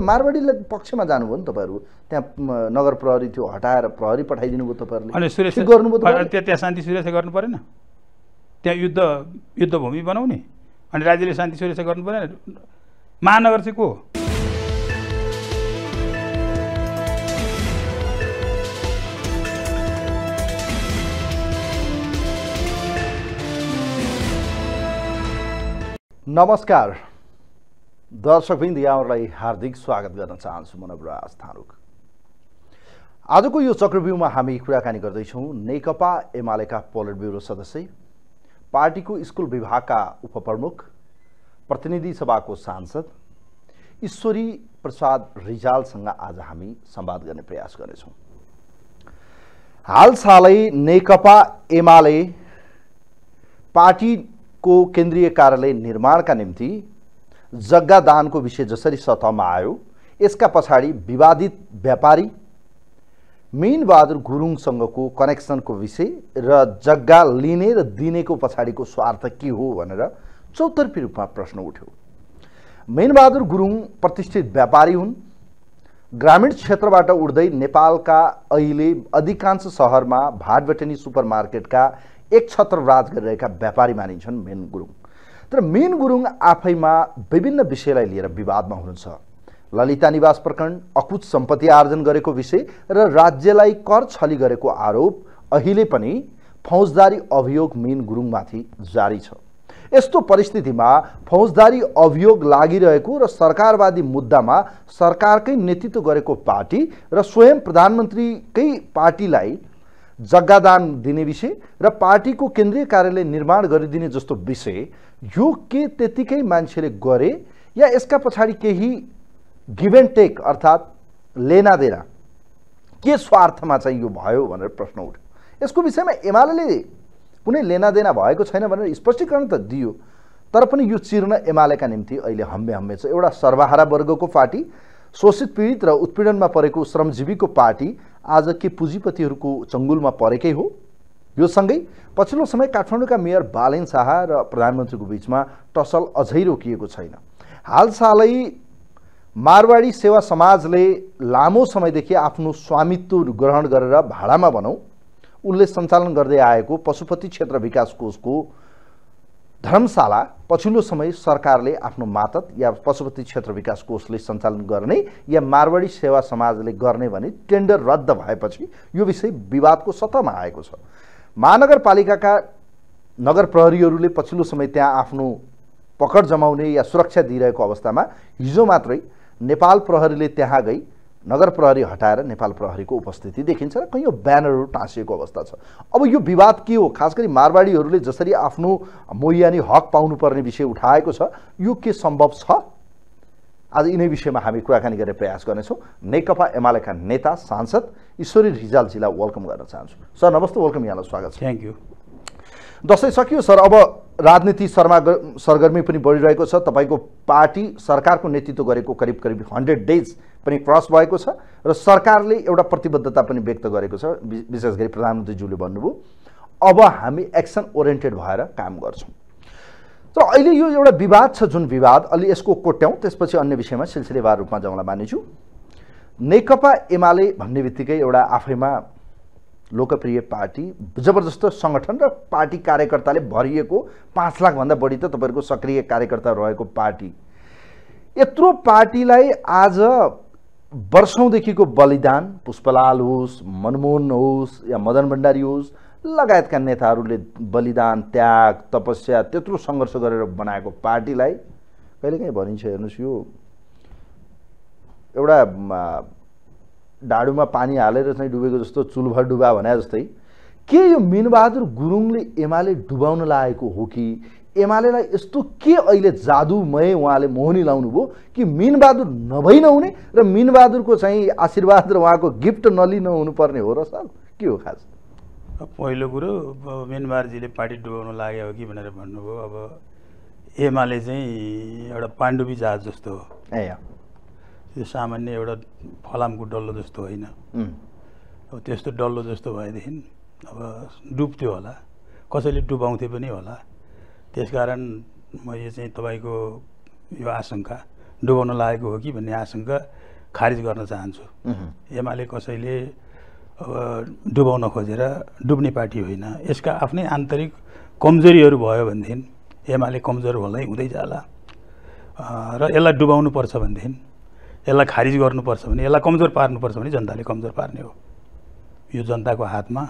त्यो मारवाडीलाई पक्षमा जानुभयो नि तपाईँहरू त्यहाँ नगर प्रहरी थियो हटाएर प्रहरी पठाइदिनु भयो तपाईँहरूले गर्नुभयो त्यहाँ शान्ति सुरक्षा गर्नु परेन त्यहाँ युद्ध युद्धभूमि बनाउने अनि राज्यले शान्ति सुरक्षा गर्नु परेन महानगर चाहिँ को नमस्कार दर्शकबिन्द यहाँहरूलाई हार्दिक स्वागत गर्न चाहन्छु म नवराज थारूक आजको यो चक्रव्यूहमा हामी कुराकानी गर्दैछौँ नेकपा एमालेका पोलिट ब्युरो सदस्य पार्टीको स्कुल विभागका उपप्रमुख प्रतिनिधि सभाको सांसद ईश्वरी प्रसाद रिजालसँग आज हामी सम्वाद गर्ने प्रयास गर्नेछौँ हालसालै नेकपा एमाले पार्टीको केन्द्रीय कार्यालय निर्माणका निम्ति जग्गा दानको विषय जसरी सतहमा आयो यसका पछाडि विवादित व्यापारी मिनबहादुर गुरुङसँगको कनेक्सनको विषय र जग्गा लिने र दिनेको पछाडिको स्वार्थ के हो भनेर चौतर्फी रूपमा प्रश्न उठ्यो मिनबहादुर गुरुङ प्रतिष्ठित व्यापारी हुन् ग्रामीण क्षेत्रबाट उठ्दै नेपालका अहिले अधिकांश सहरमा भाटबटनी सुपर मार्केटका एक छत्र राज गरिरहेका व्यापारी मानिन्छन् मेन गुरुङ तर मेन गुरुङ आफैमा विभिन्न विषयलाई लिएर विवादमा हुनुहुन्छ ललिता निवास प्रकरण अकुत सम्पत्ति आर्जन गरेको विषय र राज्यलाई कर छली गरेको आरोप अहिले पनि फौजदारी अभियोग मेन गुरुङमाथि जारी छ यस्तो परिस्थितिमा फौजदारी अभियोग लागिरहेको र सरकारवादी मुद्दामा सरकारकै नेतृत्व गरेको पार्टी र स्वयं प्रधानमन्त्रीकै पार्टीलाई जग्गादान दिने विषय र पार्टीको केन्द्रीय कार्यालय निर्माण गरिदिने जस्तो विषय यो के त्यतिकै मान्छेले गरे या यसका पछाडि केही गिभ एन्ड टेक अर्थात् लेना देना के स्वार्थमा चाहिँ यो भयो भनेर प्रश्न उठ्यो यसको विषयमा एमाले कुनै लेनादेना भएको छैन भनेर स्पष्टीकरण त दियो तर पनि यो चिर्न एमालेका निम्ति अहिले हम्मे हम्मे छ एउटा सर्वहारा वर्गको पार्टी शोषित पीडित र उत्पीडनमा परेको श्रमजीवीको पार्टी आज के पुँजीपतिहरूको चङ्गुलमा परेकै हो यो सँगै पछिल्लो समय काठमाडौँका मेयर बालेन शाह र प्रधानमन्त्रीको बिचमा टसल अझै रोकिएको छैन हालसालै मारवाडी सेवा समाजले लामो समयदेखि आफ्नो स्वामित्व ग्रहण गरेर भाडामा भनौँ उनले सञ्चालन गर्दै आएको पशुपति क्षेत्र विकास कोषको धर्मशाला पछिल्लो समय सरकारले आफ्नो मातत या पशुपति क्षेत्र विकास कोषले सञ्चालन गर्ने या मारवाडी सेवा समाजले गर्ने भने टेन्डर रद्द भएपछि यो विषय विवादको सतहमा आएको छ महानगरपालिकाका नगर प्रहरीहरूले पछिल्लो समय त्यहाँ आफ्नो पकड जमाउने या सुरक्षा दिइरहेको अवस्थामा हिजो मात्रै नेपाल प्रहरीले त्यहाँ गई नगर प्रहरी हटाएर नेपाल प्रहरीको उपस्थिति देखिन्छ र कहीँ ब्यानरहरू टाँसिएको अवस्था छ अब यो विवाद के हो खास गरी मारवाडीहरूले जसरी आफ्नो मोयानी हक पाउनुपर्ने विषय उठाएको छ यो के सम्भव छ आज यिनै विषयमा हामी कुराकानी गर्ने प्रयास गर्नेछौँ नेकपा एमालेका नेता सांसद ईश्वरी रिजालजीलाई वेलकम गर्न चाहन्छु सर नमस्ते वेलकम यहाँलाई स्वागत छ थ्याङ्क यू दसैँ सकियो सर अब राजनीति सरमा सरगर्मी पनि बढिरहेको छ तपाईँको पार्टी सरकारको नेतृत्व गरेको करिब करिब हन्ड्रेड डेज पनि क्रस भएको छ र सरकारले एउटा प्रतिबद्धता पनि व्यक्त गरेको छ विशेष गरी प्रधानमन्त्रीज्यूले भन्नुभयो अब हामी एक्सन ओरिएन्टेड भएर काम गर्छौँ तर अहिले यो एउटा विवाद छ जुन विवाद अलि यसको कोट्याउँ त्यसपछि अन्य विषयमा सिलसिलेवार रूपमा जाउँला मानिन्छु नेकपा एमाले भन्ने बित्तिकै एउटा आफैमा लोकप्रिय पार्टी जबरजस्त सङ्गठन र पार्टी कार्यकर्ताले भरिएको पाँच लाखभन्दा बढी त तपाईँहरूको सक्रिय कार्यकर्ता रहेको पार्टी यत्रो पार्टीलाई आज वर्षौँदेखिको बलिदान पुष्पलाल होस् मनमोहन होस् या मदन भण्डारी होस् लगायतका नेताहरूले बलिदान त्याग तपस्या त्यत्रो सङ्घर्ष गरेर बनाएको पार्टीलाई कहिलेकाहीँ भनिन्छ हेर्नुहोस् यो एउटा डाडुमा पानी हालेर चाहिँ डुबेको जस्तो चुलभर डुबा भने जस्तै के यो मिनबहादुर गुरुङले एमाले डुबाउन लागेको हो कि एमालेलाई यस्तो के अहिले जादुमय उहाँले मोहनी लाउनुभयो कि मिनबहादुर नभई नहुने र मिनबहादुरको चाहिँ आशीर्वाद र उहाँको गिफ्ट नलिन हुनुपर्ने हो र सर के हो खास पहिलो कुरो मेनमारजीले पार्टी डुबाउन लाग्यो हो कि भनेर भन्नुभयो अब एमाले चाहिँ एउटा पाण्डुवी जहाज जस्तो हो ए त्यो सामान्य एउटा फलामको डल्लो जस्तो होइन अब त्यस्तो डल्लो जस्तो भएदेखि अब डुब्थ्यो होला कसैले डुबाउँथे पनि होला त्यसकारण म चाहिँ तपाईँको यो आशङ्का डुबाउन लागेको हो कि भन्ने आशङ्का खारिज गर्न चाहन्छु एमाले कसैले डुबाउन खोजेर डुब्ने पार्टी होइन यसका आफ्नै आन्तरिक कमजोरीहरू भयो भनेदेखि एमाले कमजोर हुँदै हुँदै जाला र यसलाई डुबाउनुपर्छ भनेदेखि यसलाई खारिज गर्नुपर्छ भने यसलाई कमजोर पार्नुपर्छ भने जनताले कमजोर पार्ने हो यो जनताको हातमा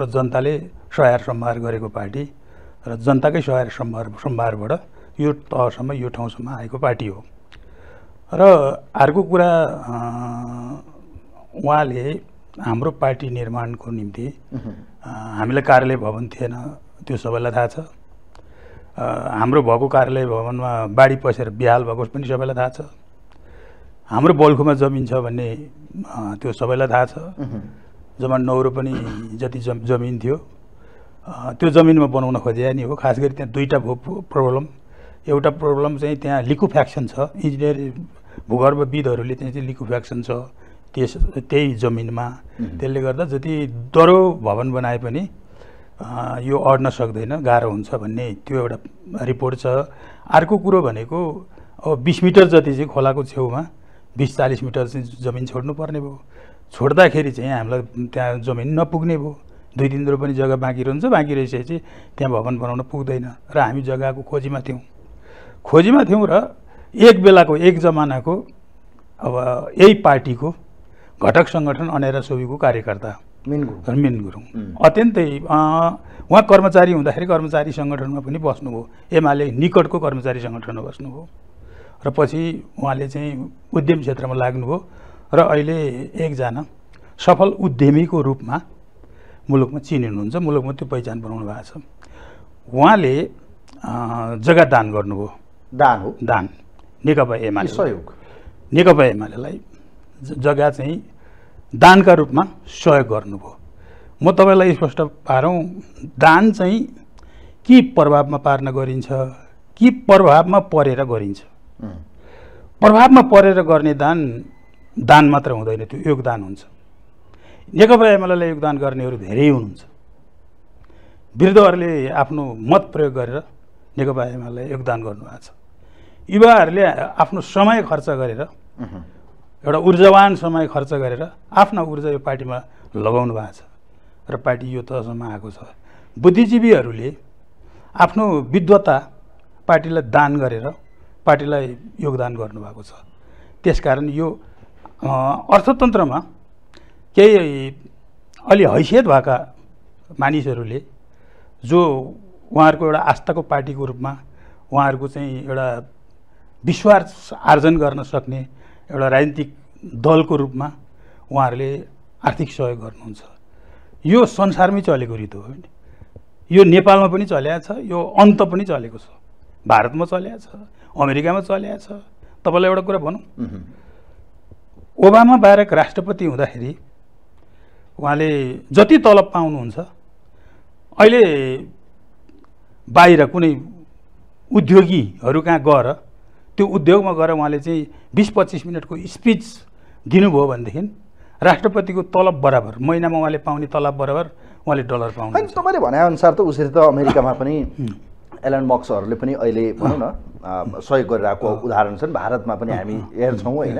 र जनताले सहार सम्भार गरेको पार्टी र जनताकै सहार सम्भार सम्भारबाट यो तहसम्म यो ठाउँसम्म आएको पार्टी हो र अर्को कुरा उहाँले हाम्रो पार्टी निर्माणको निम्ति हामीलाई कार्यालय भवन थिएन त्यो सबैलाई थाहा छ हाम्रो भएको कार्यालय भवनमा बाढी पसेर बिहाल भएको पनि सबैलाई थाहा छ हाम्रो बल्खुमा जमिन छ भन्ने त्यो सबैलाई थाहा छ जम्मा नौरो पनि जति जम जमिन थियो त्यो जमिनमा बनाउन खोजे नि हो खास गरी त्यहाँ दुईवटा भो प्रब्लम एउटा प्रब्लम चाहिँ त्यहाँ लिकुफ्याक्सन छ इन्जिनियर भूगर्भविदहरूले त्यहाँ चाहिँ लिकुफ्याक्सन छ त्यस त्यही जमिनमा त्यसले गर्दा जति दरो भवन बनाए पनि यो अड्न सक्दैन गाह्रो हुन्छ भन्ने त्यो एउटा रिपोर्ट छ अर्को कुरो भनेको अब बिस मिटर जति चाहिँ खोलाको छेउमा बिस चालिस मिटर चाहिँ जमिन छोड्नुपर्ने भयो छोड्दाखेरि चाहिँ हामीलाई त्यहाँ जमिन नपुग्ने भयो दुई तिन दिनको पनि जग्गा बाँकी रहन्छ बाँकी चाहिँ त्यहाँ भवन बनाउन पुग्दैन र हामी जग्गाको खोजीमा थियौँ खोजीमा थियौँ र एक बेलाको एक जमानाको अब यही पार्टीको घटक सङ्गठन अनेरा सोबीको कार्यकर्ता मिन गुरुङ मिन गुरुङ अत्यन्तै उहाँ कर्मचारी हुँदाखेरि कर्मचारी सङ्गठनमा पनि बस्नुभयो एमाले निकटको कर्मचारी सङ्गठनमा बस्नुभयो र पछि उहाँले चाहिँ उद्यम क्षेत्रमा लाग्नुभयो र अहिले एकजना सफल उद्यमीको रूपमा मुलुकमा चिनिनुहुन्छ मुलुकमा त्यो पहिचान बनाउनु भएको छ उहाँले जग्गा दान गर्नुभयो दान हो दान नेकपा एमाले सहयोग नेकपा एमालेलाई जग्गा चाहिँ दानका रूपमा सहयोग गर्नुभयो म तपाईँलाई स्पष्ट पारौँ दान चाहिँ के प्रभावमा पार्न गरिन्छ कि प्रभावमा परेर गरिन्छ प्रभावमा परेर गर्ने दान दान मात्र हुँदैन त्यो योगदान हुन्छ नेकपा एमाले योगदान गर्नेहरू धेरै हुनुहुन्छ वृद्धहरूले आफ्नो मत प्रयोग गरेर नेकपा एमाले योगदान गर्नुभएको छ युवाहरूले आफ्नो समय खर्च गरेर एउटा ऊर्जावान समय खर्च गरेर आफ्ना ऊर्जा यो पार्टीमा लगाउनु भएको छ र पार्टी यो तहसम्म आएको छ बुद्धिजीवीहरूले आफ्नो विद्वता पार्टीलाई दान गरेर पार्टीलाई योगदान गर्नुभएको छ त्यसकारण यो अर्थतन्त्रमा केही अलि हैसियत भएका मानिसहरूले जो उहाँहरूको एउटा आस्थाको पार्टीको रूपमा उहाँहरूको चाहिँ एउटा विश्वास आर्जन गर्न सक्ने एउटा राजनीतिक दलको रूपमा उहाँहरूले आर्थिक सहयोग गर्नुहुन्छ यो संसारमै चलेको रित हो नि यो नेपालमा पनि चल्या छ यो अन्त पनि चलेको छ भारतमा चल्या छ अमेरिकामा चल्या छ तपाईँलाई एउटा कुरा भनौँ ओबामा बाहेक राष्ट्रपति हुँदाखेरि उहाँले जति तलब पाउनुहुन्छ अहिले बाहिर कुनै उद्योगीहरू कहाँ गएर त्यो उद्योगमा गएर उहाँले चाहिँ बिस पच्चिस मिनटको स्पिच दिनुभयो भनेदेखि राष्ट्रपतिको तलब बराबर महिनामा उहाँले पाउने तलब बराबर उहाँले डलर पाउनु होइन तपाईँले भनेअनुसार त उसरी त अमेरिकामा पनि एलन मक्सहरूले पनि अहिले भनौँ न सहयोग गरिरहेको उदाहरण छन् भारतमा पनि हामी हेर्छौँ होइन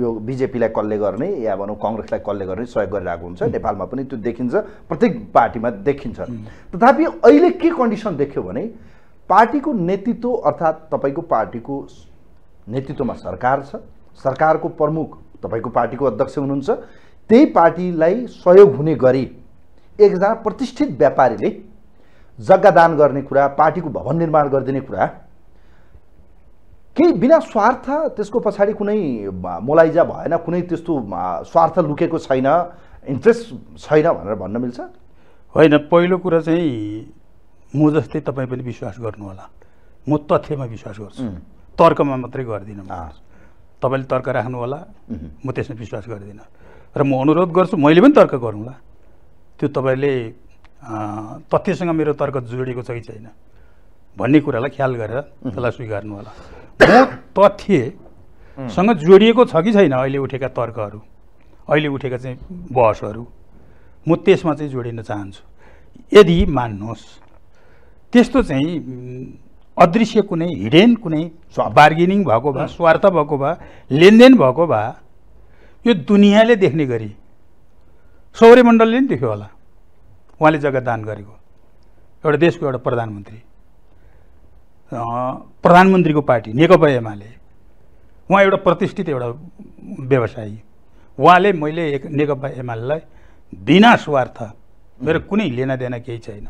यो बिजेपीलाई कसले गर्ने या भनौँ कङ्ग्रेसलाई कसले गर्ने सहयोग गरिरहेको हुन्छ नेपालमा पनि त्यो देखिन्छ प्रत्येक पार्टीमा देखिन्छ तथापि अहिले के कन्डिसन देख्यो भने पार्टीको नेतृत्व अर्थात् तपाईँको पार्टीको नेतृत्वमा सरकार छ सरकारको प्रमुख तपाईँको पार्टीको अध्यक्ष हुनुहुन्छ त्यही पार्टीलाई सहयोग हुने गरी एकजना प्रतिष्ठित व्यापारीले जग्गा दान गर्ने कुरा पार्टीको भवन निर्माण गरिदिने कुरा केही बिना स्वार्थ त्यसको पछाडि कुनै मोलाइजा भएन कुनै त्यस्तो स्वार्थ लुकेको छैन इन्ट्रेस्ट छैन भनेर भन्न मिल्छ होइन पहिलो कुरा चाहिँ म जस्तै तपाईँ पनि विश्वास गर्नुहोला म तथ्यमा विश्वास गर्छु तर्कमा मात्रै गर्दिनँ तपाईँले तर्क राख्नु होला म त्यसमा विश्वास गर्दिनँ र म अनुरोध गर्छु मैले पनि तर्क गरौँला त्यो तपाईँले तथ्यसँग मेरो तर्क जोडिएको छ कि छैन भन्ने कुरालाई ख्याल गरेर त्यसलाई स्वीकार्नु होला म तथ्यसँग जोडिएको छ कि छैन अहिले उठेका तर्कहरू अहिले उठेका चाहिँ बहसहरू म त्यसमा चाहिँ जोडिन चाहन्छु यदि मान्नुहोस् त्यस्तो चाहिँ अदृश्य कुनै हिडेन कुनै बार्गेनिङ भएको भए स्वार्थ भएको भए लेनदेन भएको भए यो दुनियाँले देख्ने गरी सौर्यमण्डलले पनि देख्यो होला उहाँले जग्गा दान गरेको एउटा देशको एउटा प्रधानमन्त्री प्रधानमन्त्रीको पार्टी नेकपा एमाले उहाँ एउटा प्रतिष्ठित एउटा व्यवसायी उहाँले मैले एक नेकपा एमालेलाई बिना स्वार्थ मेरो कुनै लेनादेना केही छैन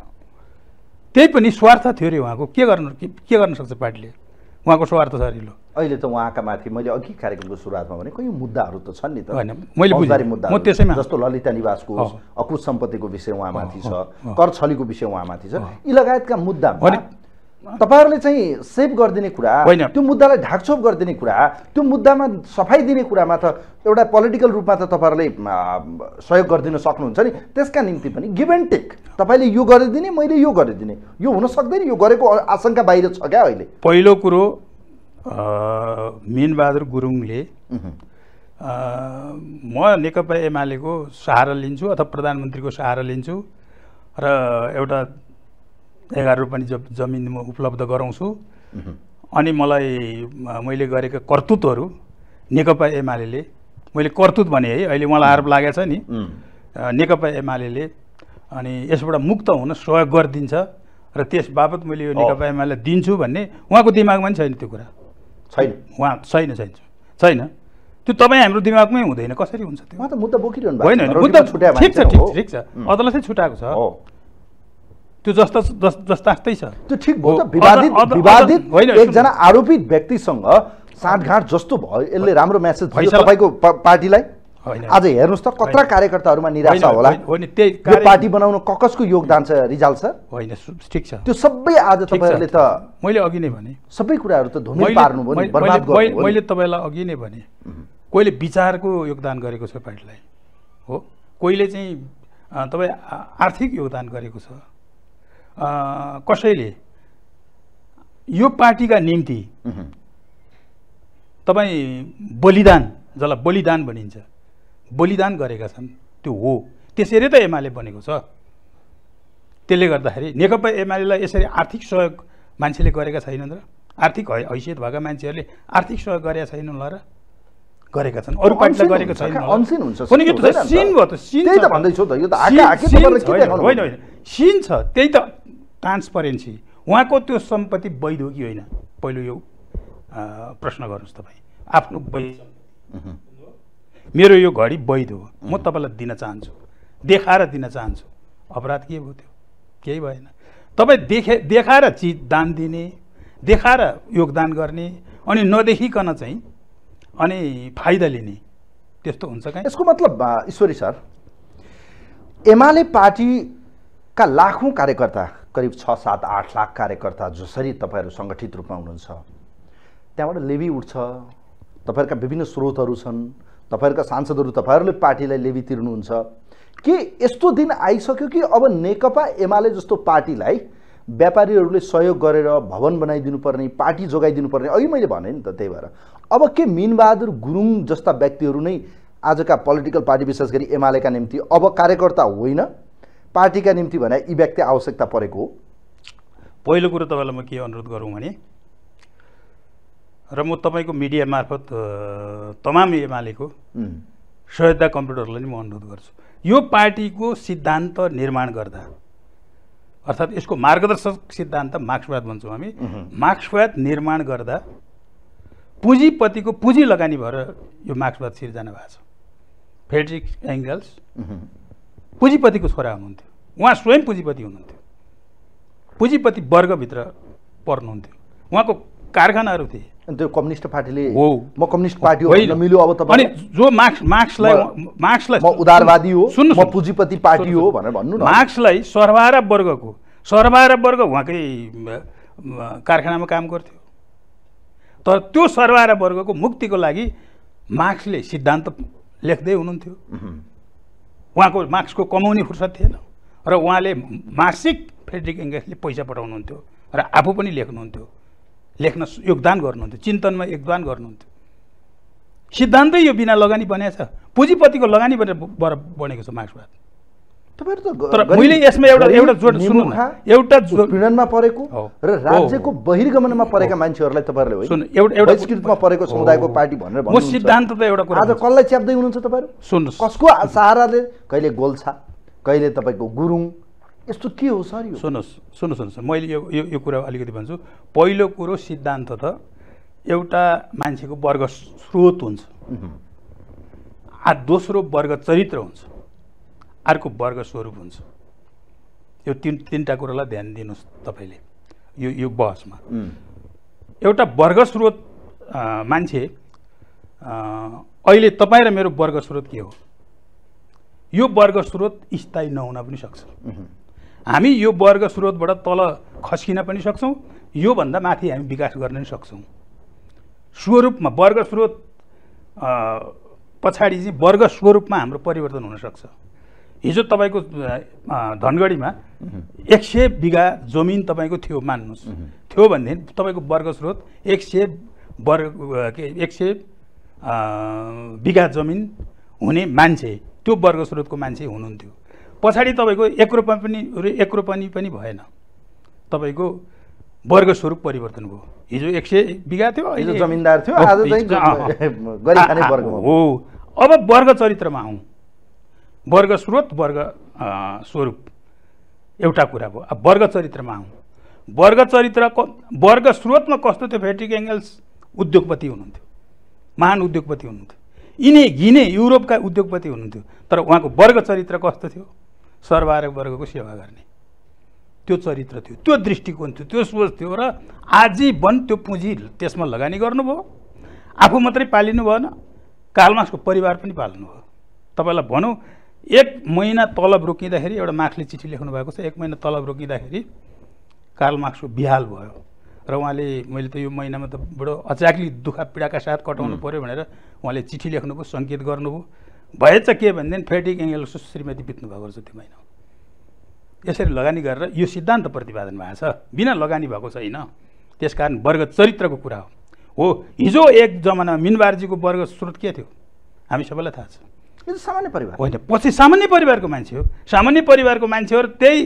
त्यही पनि स्वार्थ थियो अरे उहाँको के गर्नु के गर्न सक्छ पार्टीले उहाँको स्वार्थ छ अरे अहिले त उहाँका माथि मैले अघि कार्यक्रमको सुरुवातमा भने कहीँ मुद्दाहरू त छन् नि त मैले मुद्दा त्यसैमा जस्तो ललिता निवासको अकुत सम्पत्तिको विषय उहाँमाथि छ कर छलीको विषय उहाँमाथि छ यी लगायतका मुद्दा तपाईँहरूले चाहिँ सेभ गरिदिने कुरा होइन त्यो मुद्दालाई ढाकछोप गरिदिने कुरा त्यो मुद्दामा सफाइ दिने कुरामा त एउटा पोलिटिकल रूपमा त तपाईँहरूले सहयोग गरिदिन सक्नुहुन्छ नि त्यसका निम्ति पनि गिभ एन्ड टेक तपाईँले यो गरिदिने मैले यो गरिदिने यो हुन सक्दैन यो गरेको आशंका बाहिर छ क्या अहिले पहिलो कुरो मिनबहादुर गुरुङले म नेकपा एमालेको सहारा लिन्छु अथवा प्रधानमन्त्रीको सहारा लिन्छु र एउटा एघार रुपियाँ जब जमिन म उपलब्ध गराउँछु अनि मलाई मैले गरेका कर्तुतहरू नेकपा एमाले मैले कर्तुत भने है अहिले मलाई आरोप लागेको छ नि नेकपा एमाले अनि यसबाट मुक्त हुन सहयोग गरिदिन्छ र त्यस बापत मैले यो नेकपा एमाले दिन्छु भन्ने उहाँको दिमागमा नि छैन त्यो कुरा छैन उहाँ छैन छैन छैन त्यो तपाईँ हाम्रो दिमागमै हुँदैन कसरी हुन्छ त्यो मुद्दा बोकिरहनु होइन ठिक छ ठिक छ अदालतै छुट्याएको छ त्यो जस्ता जस्तास्तै छ त्यो ठिक भयो त विवादित विवादित एकजना आरोपित व्यक्तिसँग साँठगाँठ जस्तो भयो यसले राम्रो म्यासेज भयो तपाईँको पार्टीलाई आज हेर्नुहोस् त कत्रा कार्यकर्ताहरूमा निराशा होला होइन त्यही पार्टी बनाउनु ककसको योगदान छ रिजाल सर होइन ठिक छ त्यो सबै आज तपाईँहरूले त मैले अघि नै भने सबै कुराहरू त पार्नु मैले तपाईँलाई अघि नै भने कोहीले विचारको योगदान गरेको छ पार्टीलाई हो कोहीले चाहिँ तपाईँ आर्थिक योगदान गरेको छ कसैले यो पार्टीका निम्ति तपाईँ बलिदान जसलाई बलिदान भनिन्छ बलिदान गरेका छन् त्यो हो त्यसरी त एमाले बनेको छ त्यसले गर्दाखेरि नेकपा एमालेलाई यसरी आर्थिक सहयोग मान्छेले गरेका छैनन् र आर्थिक हैसियत भएका मान्छेहरूले आर्थिक सहयोग गरेका छैनन् होला र गरेका छन् अरू पार्टीले गरेको छैन सिन भयो त सिन होइन सिन छ त्यही त ट्रान्सपरेन्सी उहाँको त्यो सम्पत्ति वैध हो कि होइन पहिलो यो प्रश्न गर्नुहोस् तपाईँ आफ्नो वैध मेरो यो घडी वैध हो म तपाईँलाई दिन चाहन्छु देखाएर दिन चाहन्छु अपराध के भयो त्यो केही भएन तपाईँ देखे देखाएर चिज दान दिने देखाएर योगदान गर्ने अनि नदेखिकन चाहिँ अनि फाइदा लिने त्यस्तो हुन्छ क्या यसको मतलब ईश्वरी सर एमाले पार्टीका लाखौँ कार्यकर्ता करिब छ सात आठ लाख कार्यकर्ता जसरी तपाईँहरू सङ्गठित रूपमा हुनुहुन्छ त्यहाँबाट लेबी उठ्छ तपाईँहरूका विभिन्न स्रोतहरू छन् तपाईँहरूका सांसदहरू तपाईँहरूले पार्टीलाई लेबी तिर्नुहुन्छ के यस्तो दिन आइसक्यो कि अब नेकपा एमाले जस्तो पार्टीलाई व्यापारीहरूले सहयोग गरेर भवन बनाइदिनुपर्ने पार्टी जोगाइदिनुपर्ने अघि मैले भने नि त त्यही भएर अब के मिनबहादुर गुरुङ जस्ता व्यक्तिहरू नै आजका पोलिटिकल पार्टी विशेष गरी एमालेका निम्ति अब कार्यकर्ता होइन पार्टीका निम्ति भने व्यक्ति आवश्यकता परेको हो पहिलो कुरो तपाईँलाई म के अनुरोध गरौँ भने र म तपाईँको मिडिया मार्फत तमाम एमालेको सहयोगता कम्प्युटरलाई नि म अनुरोध गर्छु यो पार्टीको सिद्धान्त निर्माण गर्दा अर्थात् यसको मार्गदर्शक सिद्धान्त मार्क्सवाद भन्छौँ हामी मार्क्सवाद निर्माण गर्दा पुँजीपतिको पुँजी लगानी भएर यो मार्क्सवाद सिर्जना भएको छ फेड्रिक एङ्गल्स पुँजीपतिको छोरा हुनुहुन्थ्यो उहाँ स्वयं पुँजीपति हुनुहुन्थ्यो पुँजीपति वर्गभित्र पर्नुहुन्थ्यो उहाँको कारखानाहरू थिए त्यो कम्युनिस्ट पार्टीले हो म कम्युनिस्ट पार्टी होइन मिल्यो अब अनि जो मार्क्स मार्क्सलाई मार्क्सलाई म उदारवादी हो सुन्नु म पुँजीपति पार्टी हो भनेर भन्नु न मार्क्सलाई सर्वहारा वर्गको सर्वहारा वर्ग उहाँकै कारखानामा काम गर्थ्यो तर त्यो सर्वहारा वर्गको मुक्तिको लागि मार्क्सले सिद्धान्त लेख्दै हुनुहुन्थ्यो उहाँको मार्क्सको कमाउने फुर्सद थिएन र उहाँले मासिक फ्रेडरिक एङ्गेसले पैसा पठाउनुहुन्थ्यो र आफू पनि लेख्नुहुन्थ्यो लेख्न योगदान गर्नुहुन्थ्यो चिन्तनमा योगदान गर्नुहुन्थ्यो सिद्धान्तै यो बिना लगानी बनेको छ पुँजीपतिको लगानी बर बनेको छ मार्क्सवाद तर मैले यसमा एउटा एउटा जोड सुन्नु एउटा पीडनमा परेको र राज्यको बहिर्गमनमा परेका मान्छेहरूलाई तपाईँहरूले संस्कृतमा परेको समुदायको पार्टी भनेर म सिद्धान्त त एउटा कुरा आज कसलाई च्याप्दै हुनुहुन्छ तपाईँहरू सुन्नु कसको सहाराले कहिले गोल्छा कहिले तपाईँको गुरुङ यस्तो के हो सर यो सुन्नुहोस् सुन्नुहोस् सुन्नुहोस् मैले यो यो कुरा अलिकति भन्छु पहिलो कुरो सिद्धान्त त एउटा मान्छेको वर्ग स्रोत हुन्छ आ दोस्रो वर्ग चरित्र हुन्छ अर्को वर्ग स्वरूप हुन्छ यो तिन तिनवटा कुरोलाई ध्यान दिनुहोस् तपाईँले यो यो बहसमा एउटा वर्ग स्रोत मान्छे अहिले तपाईँ र मेरो वर्ग स्रोत के हो यो वर्ग स्रोत स्थायी नहुन पनि सक्छ हामी यो वर्ग स्रोतबाट तल खस्किन पनि सक्छौँ योभन्दा माथि हामी विकास गर्न पनि सक्छौँ स्वरूपमा वर्ग स्रोत पछाडि चाहिँ वर्ग स्वरूपमा हाम्रो परिवर्तन हुनसक्छ हिजो तपाईँको धनगढीमा एक सय बिघा जमिन तपाईँको थियो मान्नुहोस् थियो भनेदेखि तपाईँको वर्ग स्रोत एक सय वर्ग के एक सय बिघा जमिन हुने मान्छे त्यो वर्ग स्रोतको मान्छे हुनुहुन्थ्यो पछाडि तपाईँको एक पनि एक रोपनी पनि भएन तपाईँको वर्ग स्वरूप परिवर्तन भयो हिजो एक सय बिगा थियो हिजो जमिनदार थियो आज चाहिँ हो अब वर्ग चरित्रमा आउँ वर्ग स्रोत वर्ग स्वरूप एउटा कुरा भयो अब वर्ग चरित्रमा आउँ वर्ग चरित्र वर्ग स्रोतमा कस्तो थियो फेट्रिक एङ्गल्स उद्योगपति हुनुहुन्थ्यो महान उद्योगपति हुनुहुन्थ्यो यिनै घिने युरोपका उद्योगपति हुनुहुन्थ्यो तर उहाँको वर्ग चरित्र कस्तो थियो सर्वहारक वर्गको सेवा गर्ने त्यो चरित्र थियो त्यो दृष्टिकोण थियो त्यो सोच थियो र आजीवन त्यो पुँजी त्यसमा लगानी गर्नुभयो आफू मात्रै पालिनु भएन कालमासको परिवार पनि पाल्नु भयो तपाईँलाई भनौँ एक महिना तलब रोकिँदाखेरि एउटा मार्क्सले चिठी लेख्नु भएको छ एक महिना तलब रोकिँदाखेरि कार्ल बिहाल भयो र उहाँले मैले त यो महिनामा त बडो अच्याक्ली दुःख पीडाका साथ कटाउनु पऱ्यो भनेर उहाँले चिठी लेख्नुभयो सङ्केत गर्नुभयो भएछ के भनेदेखि फ्रेडिक एङ्गेल्स श्रीमती बित्नुभएको रहेछ त्यो महिना यसरी लगानी गरेर यो सिद्धान्त प्रतिपादन भएको छ बिना लगानी भएको छैन त्यस कारण वर्ग चरित्रको कुरा हो हो हिजो एक जमाना मिनबारजीको वर्ग स्रोत के थियो हामी सबैलाई थाहा छ सामान्य परिवार होइन पछि सामान्य परिवारको मान्छे हो सामान्य परिवारको मान्छेहरू त्यही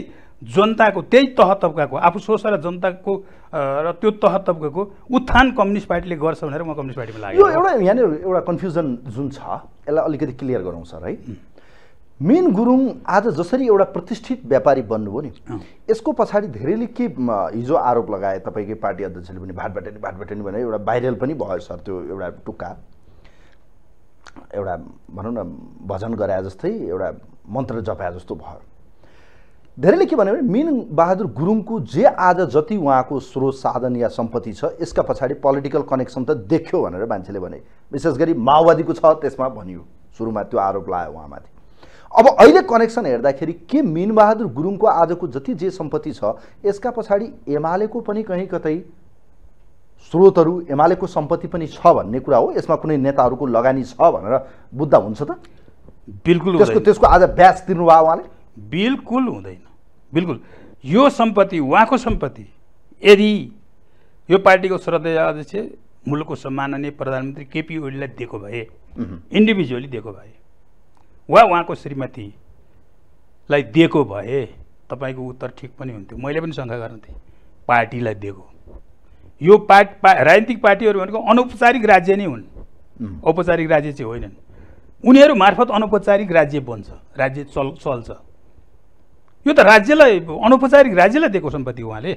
जनताको त्यही तह तब्काको आफू सोच जनताको र त्यो तह तब्काको उत्थान कम्युनिस्ट पार्टीले गर्छ भनेर म कम्युनिस्ट पार्टीमा लाग्यो एउटा यहाँनिर एउटा कन्फ्युजन जुन छ यसलाई अलिकति क्लियर गरौँ सर है मेन गुरुङ आज जसरी एउटा प्रतिष्ठित व्यापारी बन्नुभयो नि यसको पछाडि धेरैले के हिजो आरोप लगाए तपाईँकै पार्टी अध्यक्षले पनि भाट भाटबाटनी भनेर एउटा भाइरल पनि भयो सर त्यो एउटा टुक्का एउटा भनौँ न भजन गराए जस्तै एउटा मन्त्र जपाए जस्तो भयो धेरैले के भन्यो भने मिन बहादुर गुरुङको जे आज जति उहाँको स्रोत साधन या सम्पत्ति छ यसका पछाडि पोलिटिकल कनेक्सन त देख्यो भनेर मान्छेले भने विशेष गरी माओवादीको छ त्यसमा भनियो सुरुमा त्यो आरोप लगायो उहाँमाथि अब अहिले कनेक्सन हेर्दाखेरि के मिनबहादुर गुरुङको आजको जति जे सम्पत्ति छ यसका पछाडि एमालेको पनि कहीँ कतै स्रोतहरू एमालेको सम्पत्ति पनि छ भन्ने कुरा हो यसमा कुनै नेताहरूको लगानी छ भनेर बुझ्दा हुन्छ त बिल्कुल त्यसको त्यसको आज ब्याज तिर्नुभयो उहाँले बिल्कुल हुँदैन बिल्कुल यो सम्पत्ति उहाँको सम्पत्ति यदि यो पार्टीको श्रद्धेय अध्यक्ष मुलुकको सम्माननीय प्रधानमन्त्री केपी ओलीलाई दिएको भए इन्डिभिजुअली दिएको भए वा उहाँको श्रीमतीलाई दिएको भए तपाईँको उत्तर ठिक पनि हुन्थ्यो मैले पनि शङ्का गर्नु थिएँ पार्टीलाई दिएको यो पार्ट पा राजनीतिक पार्टीहरू भनेको अनौपचारिक राज्य नै हुन् औपचारिक राज्य चाहिँ होइनन् उनीहरू मार्फत अनौपचारिक राज्य बन्छ राज्य चल चल्छ यो त राज्यलाई अनौपचारिक राज्यलाई दिएको सम्पत्ति हो उहाँले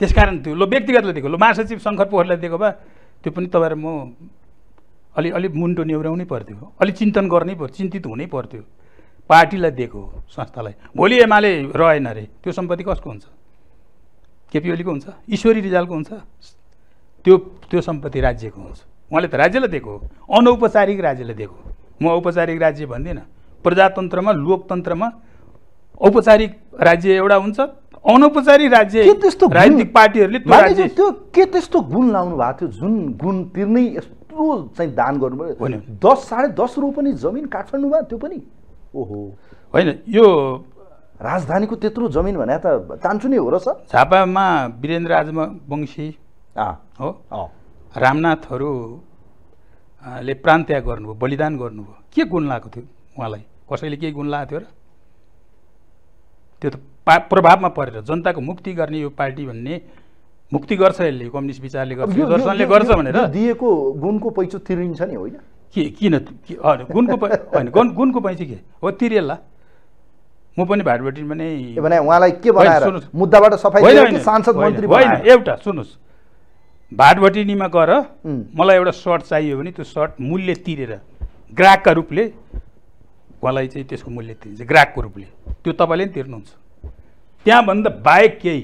त्यस कारण त्यो लो व्यक्तिगतलाई दिएको लो महासचिव शङ्कर पोखरीलाई दिएको भए त्यो पनि तपाईँहरू म अलि अलिक मुन्टो न्याउराउनै पर्थ्यो अलिक चिन्तन गर्नै पर्थ्यो चिन्तित हुनै पर्थ्यो पार्टीलाई दिएको संस्थालाई भोलि एमाले रहेन अरे त्यो सम्पत्ति कसको हुन्छ केपी ओलीको हुन्छ ईश्वरी रिजालको हुन्छ त्यो त्यो सम्पत्ति राज्यको हुन्छ उहाँले त राज्यलाई दिएको हो अनौपचारिक राज्यलाई दिएको म औपचारिक राज्य भन्दिनँ प्रजातन्त्रमा लोकतन्त्रमा औपचारिक राज्य एउटा हुन्छ अनौपचारिक राज्य राजनीतिक पार्टीहरूले त्यो के त्यस्तो गुण लाउनु भएको थियो जुन गुण तिर्नै यस्तो चाहिँ दान गर्नु पऱ्यो दस साढे दस रोपनी जमिन काठमाडौँमा त्यो पनि ओहो होइन यो राजधानीको त्यत्रो जमिन भने त चान्चु नै हो र सर झापामा वीरेन्द्र वंशी हो रामनाथहरू ले प्राण त्याग गर्नुभयो बलिदान गर्नुभयो के गुण लगाएको थियो उहाँलाई कसैले केही गुण लगाएको थियो र त्यो त पा प्रभावमा परेर जनताको मुक्ति गर्ने यो पार्टी भन्ने मुक्ति गर्छ यसले कम्युनिस्ट विचारले गर्छ गर्छ भनेर दिएको गुणको पैँचो तिरिन्छ नि होइन के किन गुणको होइन गुण गुणको पैँचो के हो तिरिएला म पनि भेटिन पनि उहाँलाई के मुद्दाबाट सफाइ होइन सांसद मन्त्री होइन एउटा सुन्नुहोस् भाटभटिनीमा गएर मलाई एउटा सर्ट चाहियो भने त्यो सर्ट मूल्य तिरेर ग्राहकका रूपले उहाँलाई चाहिँ त्यसको मूल्य तिरिन्छ ग्राहकको रूपले त्यो तपाईँले पनि तिर्नुहुन्छ त्यहाँभन्दा बाहेक केही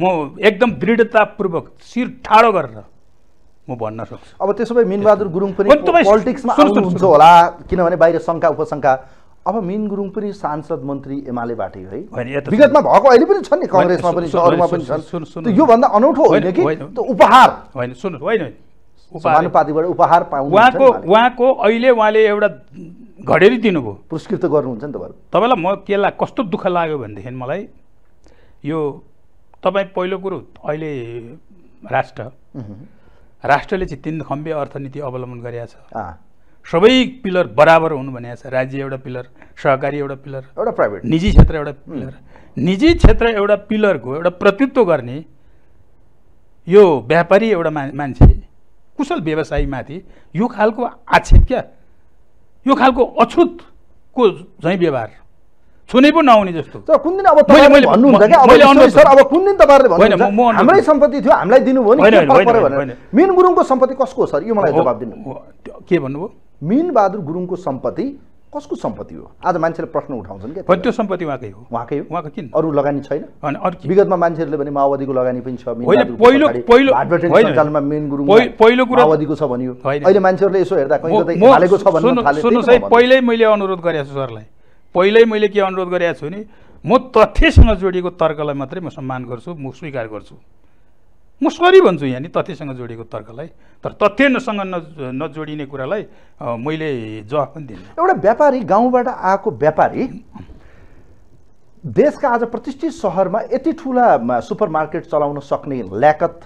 म एकदम दृढतापूर्वक शिर ठाडो गरेर म भन्न सक्छु अब त्यसो भए मिनबहादुर गुरुङ पनि पोलिटिक्समा आउनुहुन्छ होला किनभने बाहिर शङ्का उपशङ्का अब मिन गुरुङ पनि सांसद मन्त्री एमालेबाटै है विगतमा भएको अहिले पनि छन् नि कङ्ग्रेसमा पनि छ अरूमा पनि छन् योभन्दा अनौठो होइन कि उपहार होइन सुन्नु होइन समानुपातिबाट उपहार पाउनु उहाँको उहाँको अहिले उहाँले एउटा घडेरी दिनुभयो पुरस्कृत गर्नुहुन्छ नि तपाईँहरू तपाईँलाई म के त्यसलाई कस्तो दुःख लाग्यो भनेदेखि मलाई यो तपाईँ पहिलो कुरो अहिले राष्ट्र राष्ट्रले चाहिँ तिन खम्बे अर्थनीति अवलम्बन गरेको छ सबै पिलर बराबर हुनु भनेको छ राज्य एउटा पिलर सहकारी एउटा पिलर एउटा प्राइभेट निजी क्षेत्र एउटा पिलर निजी क्षेत्र एउटा पिलरको एउटा प्रतित्व गर्ने यो व्यापारी एउटा मान्छे कुशल व्यवसायीमाथि यो खालको आक्षेप क्या यो खालको अछुतको झैँ व्यवहार छुनै पो नहुने जस्तो तर कुन दिन अब तपाईँले भन्नुहुन्छ सर अब कुन दिन तपाईँहरूले भन्नुहुन्छ हाम्रै सम्पत्ति थियो हामीलाई दिनुभयो नि मिन गुरुङको सम्पत्ति कसको सर यो मलाई जवाब दिनु के भन्नुभयो बहादुर गुरुङको सम्पत्ति कसको सम्पत्ति हो आज मान्छेले प्रश्न उठाउँछन् क्या त्यो सम्पत्ति उहाँकै हो उहाँकै हो उहाँको किन अरू लगानी छैन अनि विगतमा मान्छेहरूले भने माओवादीको लगानी पनि छ पहिलो पहिलो सञ्चालनमा मेन गुरु पहिलो कुरा माओवादीको छ भनियो अहिले मान्छेहरूले यसो हेर्दा हालेको छ भन्नु सुन्नुहोस् है पहिल्यै मैले अनुरोध गरेको छु सरलाई पहिल्यै मैले के अनुरोध गरेको छु नि म तथ्यसँग जोडिएको तर्कलाई मात्रै म सम्मान गर्छु म स्वीकार गर्छु म सरी भन्छु यहाँ नि तथ्यसँग जोडिएको तर्कलाई तर तथ्यसँग न नजोडिने कुरालाई मैले जवाफ पनि दिन्छु एउटा व्यापारी गाउँबाट आएको व्यापारी देशका आज प्रतिष्ठित सहरमा यति ठुला सुपर मार्केट चलाउन सक्ने ल्याकत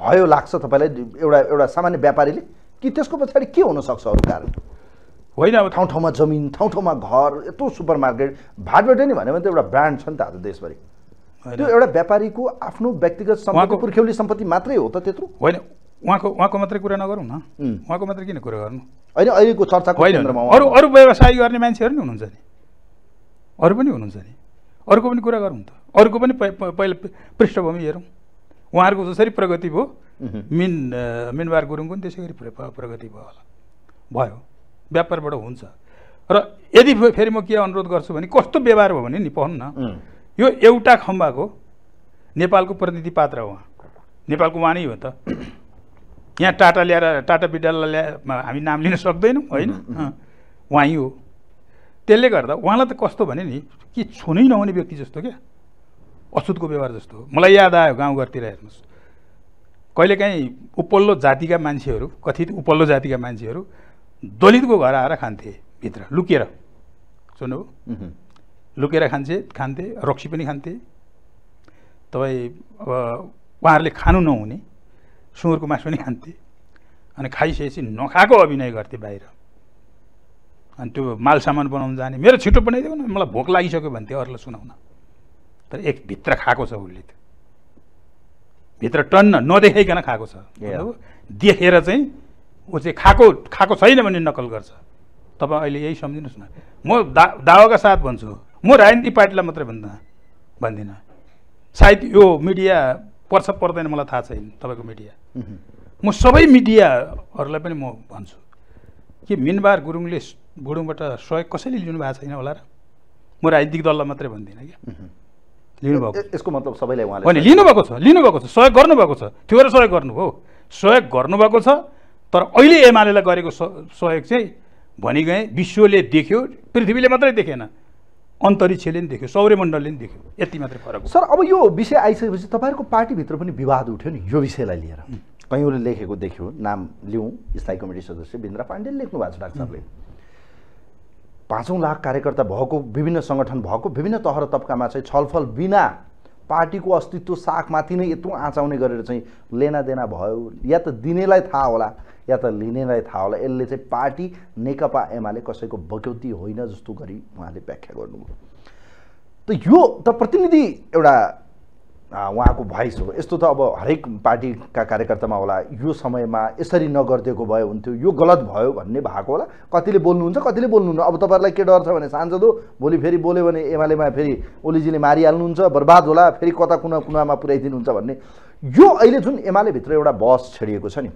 भयो लाग्छ तपाईँलाई एउटा एउटा सामान्य व्यापारीले कि त्यसको पछाडि के हुनसक्छ अरू कारण होइन अब ठाउँ ठाउँमा जमिन ठाउँ ठाउँमा घर यत्रो सुपर मार्केट भाटबाट नै भन्यो भने त एउटा ब्रान्ड छ नि त आज देशभरि त्यो एउटा व्यापारीको आफ्नो व्यक्तिगत सम्पत्ति पुर्ख्यौली सम्पत्ति मात्रै हो त त्यत्रो होइन उहाँको उहाँको मात्रै कुरा नगरौँ न उहाँको मात्रै किन कुरा गर्नु होइन अहिलेको चर्चा अरू अरू व्यवसाय गर्ने मान्छेहरू नि हुनुहुन्छ नि अरू पनि हुनुहुन्छ नि अरूको पनि कुरा गरौँ त अरूको पनि पहिला पृष्ठभूमि हेरौँ उहाँहरूको जसरी प्रगति भयो मिन मिनबार गुरुङको पनि त्यसै गरी प्रगति भयो होला भयो व्यापारबाट हुन्छ र यदि फेरि म के अनुरोध गर्छु भने कस्तो व्यवहार भयो भने नि पढौँ न यो एउटा खम्बाको नेपालको प्रतिनिधि पात्र हो नेपालको उहाँ नै हो त यहाँ टाटा ल्याएर टाटा विद्यालय ल्याएर हामी नाम लिन सक्दैनौँ होइन उहाँ हो त्यसले गर्दा उहाँलाई त कस्तो भने नि कि छुनै नहुने व्यक्ति जस्तो क्या अछुतको व्यवहार जस्तो हो मलाई याद आयो गाउँघरतिर हेर्नुहोस् कहिलेकाहीँ उपल्लो जातिका मान्छेहरू कथित उपल्लो जातिका मान्छेहरू दलितको घर आएर खान्थे भित्र लुकेर सुन्नुभयो लुकेर खान्छे खान्थे रक्सी पनि खान्थे तपाईँ अब उहाँहरूले खानु नहुने सुँगुरको मासु पनि खान्थे अनि खाइसकेपछि नखाएको अभिनय गर्थे बाहिर अनि त्यो माल सामान बनाउनु जाने मेरो छिटो बनाइदियो न मलाई भोक लागिसक्यो भन्थे अरूलाई सुनाउन तर एक भित्र खाएको छ उसले त्यो भित्र टन्न नदेखाइकन खाएको छ देखेर चाहिँ ऊ चाहिँ खाएको खाएको छैन भने नकल गर्छ तपाईँ अहिले यही सम्झिनुहोस् न म दा दावाका साथ भन्छु म राजनीतिक पार्टीलाई मात्रै भन्दा भन्दिनँ सायद यो मिडिया पर्छ पर्दैन मलाई थाहा छैन तपाईँको मिडिया म सबै मिडियाहरूलाई पनि म भन्छु कि मिनबार गुरुङले गुरुङबाट सहयोग कसैले लिनु भएको छैन होला र म राजनीतिक दललाई मात्रै भन्दिनँ क्या लिनुभएको यसको मतलब सबैलाई उहाँले होइन लिनुभएको छ लिनुभएको छ सहयोग गर्नुभएको छ त्यो भएर सहयोग गर्नुभयो सहयोग गर्नुभएको छ तर अहिले एमालेलाई गरेको सहयोग चाहिँ भनिगएँ विश्वले देख्यो पृथ्वीले मात्रै देखेन अन्तरिक्षले पनि देख्यो सौर्यमण्डलले पनि देख्यो यति मात्रै फरक सर अब यो विषय आइसकेपछि तपाईँहरूको पार्टीभित्र पनि विवाद उठ्यो नि यो विषयलाई लिएर कैयौँले लेखेको देख्यो नाम लिउँ स्थायी कमिटी सदस्य बिन्द्रा पाण्डेले लेख्नु भएको छ डाक्टरले पाँचौँ लाख कार्यकर्ता भएको विभिन्न सङ्गठन भएको विभिन्न तह र तब्कामा चाहिँ छलफल बिना पार्टीको अस्तित्व साखमाथि नै यत्रो आँचाउने गरेर चाहिँ लेनादेना भयो या त दिनेलाई थाहा होला या त लिनेलाई थाहा होला यसले चाहिँ पार्टी नेकपा एमाले कसैको बगौती होइन जस्तो गरी उहाँले व्याख्या गर्नुभयो त यो त प्रतिनिधि एउटा उहाँको भोइस हो यस्तो त अब हरेक पार्टीका कार्यकर्तामा होला यो समयमा यसरी नगरिदिएको भए हुन्थ्यो यो गलत भयो भन्ने भएको होला कतिले बोल्नुहुन्छ कतिले बोल्नुहुन्न अब तपाईँहरूलाई के डर छ भने सांसद हो भोलि फेरि बोल्यो भने एमालेमा फेरि ओलीजीले मारिहाल्नुहुन्छ बर्बाद होला फेरि कता कुना कुनामा पुर्याइदिनुहुन्छ भन्ने यो अहिले जुन एमाले भित्र एउटा बस छेडिएको छ नि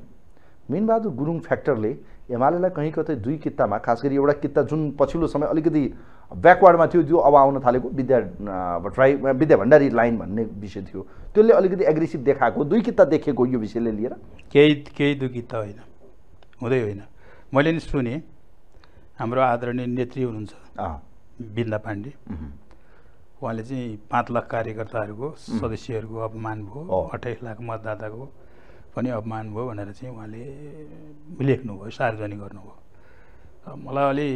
मिनबहादुर गुरुङ फ्याक्टरले एमालेलाई कहीँ कतै दुई कित्तामा खास गरी एउटा कित्ता जुन पछिल्लो समय अलिकति ब्याकवर्डमा थियो जो अब आउन थालेको विद्या भट्टराई विद्या भण्डारी लाइन भन्ने विषय थियो त्यसले अलिकति एग्रेसिभ देखाएको दुई किता देखेको यो विषयले लिएर केही केही दुई कित्ता होइन हुँदै होइन मैले नि सुने हाम्रो आदरणीय नेत्री हुनुहुन्छ बिन्दा पाण्डे उहाँले चाहिँ पाँच लाख कार्यकर्ताहरूको सदस्यहरूको अपमान भयो अठाइस लाख मतदाताको पनि अपमान भयो भनेर चाहिँ उहाँले लेख्नुभयो सार्वजनिक गर्नुभयो मलाई अलि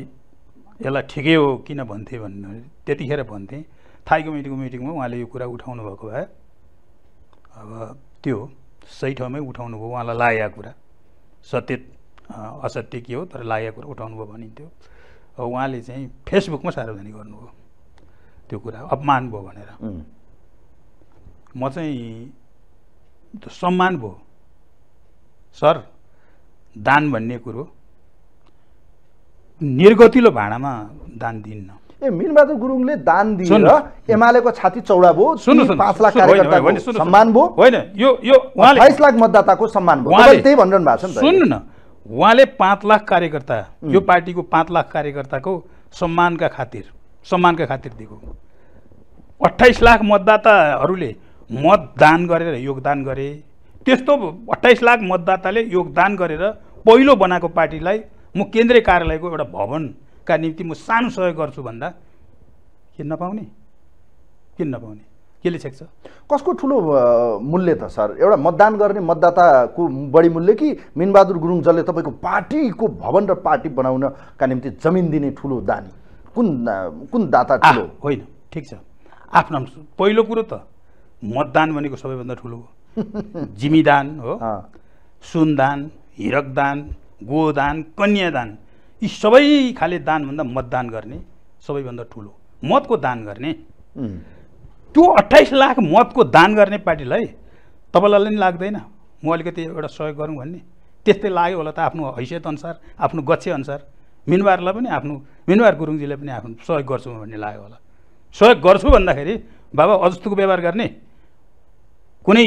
यसलाई ठिकै हो किन भन्थे भन्नु त्यतिखेर भन्थे थाई कमिटीको मिटिङमा उहाँले यो कुरा उठाउनु भएको भए अब त्यो सही ठाउँमै उठाउनु भयो उहाँलाई लागेको कुरा सत्य असत्य के हो तर लागेको कुरा उठाउनु भयो भनिन्थ्यो अब उहाँले चाहिँ फेसबुकमा सार्वजनिक गर्नुभयो त्यो कुरा अपमान भयो भनेर म चाहिँ सम्मान भयो सर दान भन्ने कुरो निर्गतिलो भाँडामा दान दिन्न ए मिनबहादुर गुरुङले दान दिएर एमालेको छाती चौडा भयो पाँच लाख कार्यकर्ताको सम्मान भयो होइन यो यो बाइस लाख मतदाताको सम्मान भयो त्यही भनिरहनु भएको छ नि सुन्नु न उहाँले पाँच लाख कार्यकर्ता यो पार्टीको पाँच लाख कार्यकर्ताको सम्मानका खातिर सम्मानका खातिर दिएको अठाइस लाख मतदाताहरूले मतदान गरेर योगदान गरे त्यस्तो अट्ठाइस लाख मतदाताले योगदान गरेर पहिलो बनाएको पार्टीलाई म केन्द्रीय कार्यालयको एउटा भवनका निम्ति म सानो सहयोग गर्छु भन्दा किन नपाउने किन नपाउने केले छेक्छ कसको ठुलो मूल्य त सर एउटा मतदान गर्ने मतदाताको बढी मूल्य कि मिनबहादुर गुरुङ जसले तपाईँको पार्टीको भवन र पार्टी बनाउनका निम्ति जमिन दिने ठुलो दानी कुन कुन दाता ठुलो होइन ठिक छ आफ्नो पहिलो कुरो त मतदान भनेको सबैभन्दा ठुलो हो जिमीदान हो सुनदान हिरकदान गोदान कन्यादान यी सबै खाले दानभन्दा मतदान गर्ने सबैभन्दा ठुलो मतको दान गर्ने त्यो अट्ठाइस लाख मतको दान गर्ने पार्टीलाई तपाईँलाई पनि लाग्दैन म अलिकति एउटा सहयोग गरौँ भन्ने त्यस्तै लाग्यो होला त आफ्नो हैसियत अनुसार आफ्नो गच्छे अनुसार मिनवारलाई पनि आफ्नो मिनवार गुरुङजीले पनि आफ्नो सहयोग गर्छु भन्ने लाग्यो होला सहयोग गर्छु भन्दाखेरि बाबा अजस्तोको व्यवहार गर्ने कुनै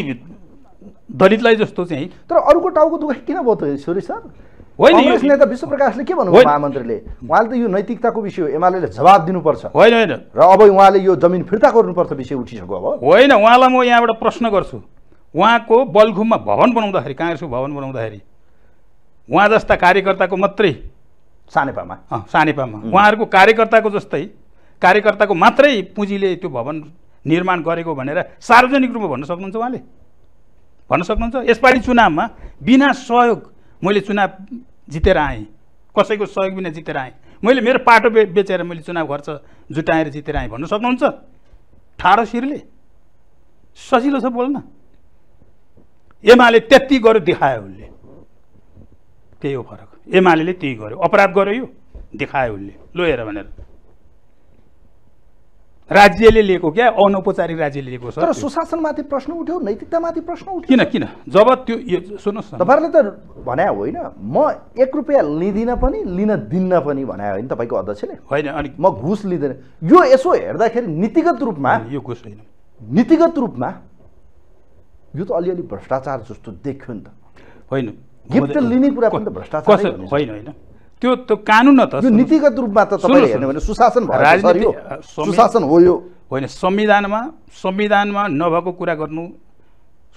दलितलाई जस्तो चाहिँ तर अरूको टाउको दुखाइ किन भयो त सर होइन कङ्ग्रेस नेता विश्व प्रकाशले के भन्नुभयो महामन्त्रीले उहाँले त यो नैतिकताको विषय हो एमाले जवाब दिनुपर्छ होइन होइन र अब उहाँले यो जमिन फिर्ता गर्नुपर्छ विषय उठिसक्यो अब होइन उहाँलाई म यहाँबाट प्रश्न गर्छु उहाँको बलघुममा भवन बनाउँदाखेरि काङ्ग्रेसको भवन बनाउँदाखेरि उहाँ जस्ता कार्यकर्ताको मात्रै सानेपामा सानेपामा उहाँहरूको कार्यकर्ताको जस्तै कार्यकर्ताको मात्रै पुँजीले त्यो भवन निर्माण गरेको भनेर सार्वजनिक रूपमा भन्न सक्नुहुन्छ उहाँले भन्न सक्नुहुन्छ यसपालि चुनावमा बिना सहयोग मैले चुनाव जितेर आएँ कसैको सहयोग बिना जितेर आएँ मैले मेरो पाटो बे बेचेर मैले चुनाव खर्च जुटाएर जितेर आएँ भन्न सक्नुहुन्छ ठाडो शिरले सजिलो छ बोल्न एमाले त्यति गर्यो देखायो उसले त्यही हो फरक एमाले त्यही गर्यो अपराध गर्यो यो देखायो उसले लो हेर भनेर राज्यले लिएको क्या अनौपचारिक राज्यले लिएको छ तर सुशासनमाथि प्रश्न उठ्यो नैतिकतामाथि प्रश्न उठ्यो किन किन जब त्यो सुन्नुहोस् न तपाईँहरूले त भने होइन म एक रुपियाँ लिँदिनँ पनि लिन दिन्न पनि भने होइन तपाईँको अध्यक्षले होइन अनि म घुस लिँदैन यो यसो हेर्दाखेरि नीतिगत रूपमा यो घुस होइन नीतिगत रूपमा यो त अलिअलि भ्रष्टाचार जस्तो देख्यो नि त होइन गिफ्ट लिने कुरा पनि त भ्रष्टाचार होइन होइन त्यो त कानुन न त नीतिगत रूपमा त तपाईँ हेर्नु भने सुशासन भयो सुशासन हो यो होइन संविधानमा संविधानमा नभएको कुरा गर्नु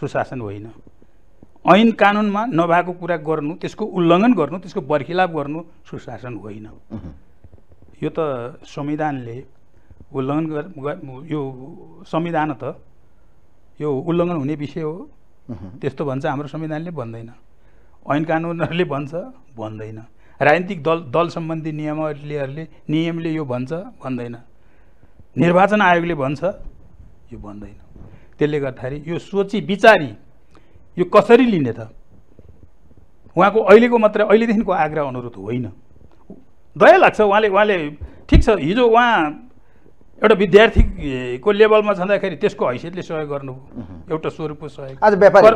सुशासन होइन ऐन कानुनमा नभएको कुरा गर्नु त्यसको उल्लङ्घन गर्नु त्यसको बर्खिलाप गर्नु सुशासन होइन यो त संविधानले उल्लङ्घन यो संविधान त यो उल्लङ्घन हुने विषय हो त्यस्तो भन्छ हाम्रो संविधानले भन्दैन ऐन कानुनहरूले भन्छ भन्दैन राजनीतिक दल दल सम्बन्धी नियमावलीहरूले नियमले यो भन्छ भन्दैन निर्वाचन आयोगले भन्छ यो भन्दैन त्यसले गर्दाखेरि यो सोची विचारी यो कसरी लिने त उहाँको अहिलेको मात्रै अहिलेदेखिको आग्रह अनुरोध होइन दया लाग्छ उहाँले उहाँले ठिक छ हिजो उहाँ एउटा विद्यार्थीको लेभलमा छँदाखेरि त्यसको हैसियतले सहयोग गर्नु एउटा स्वरूपको सहयोग आज व्यापारी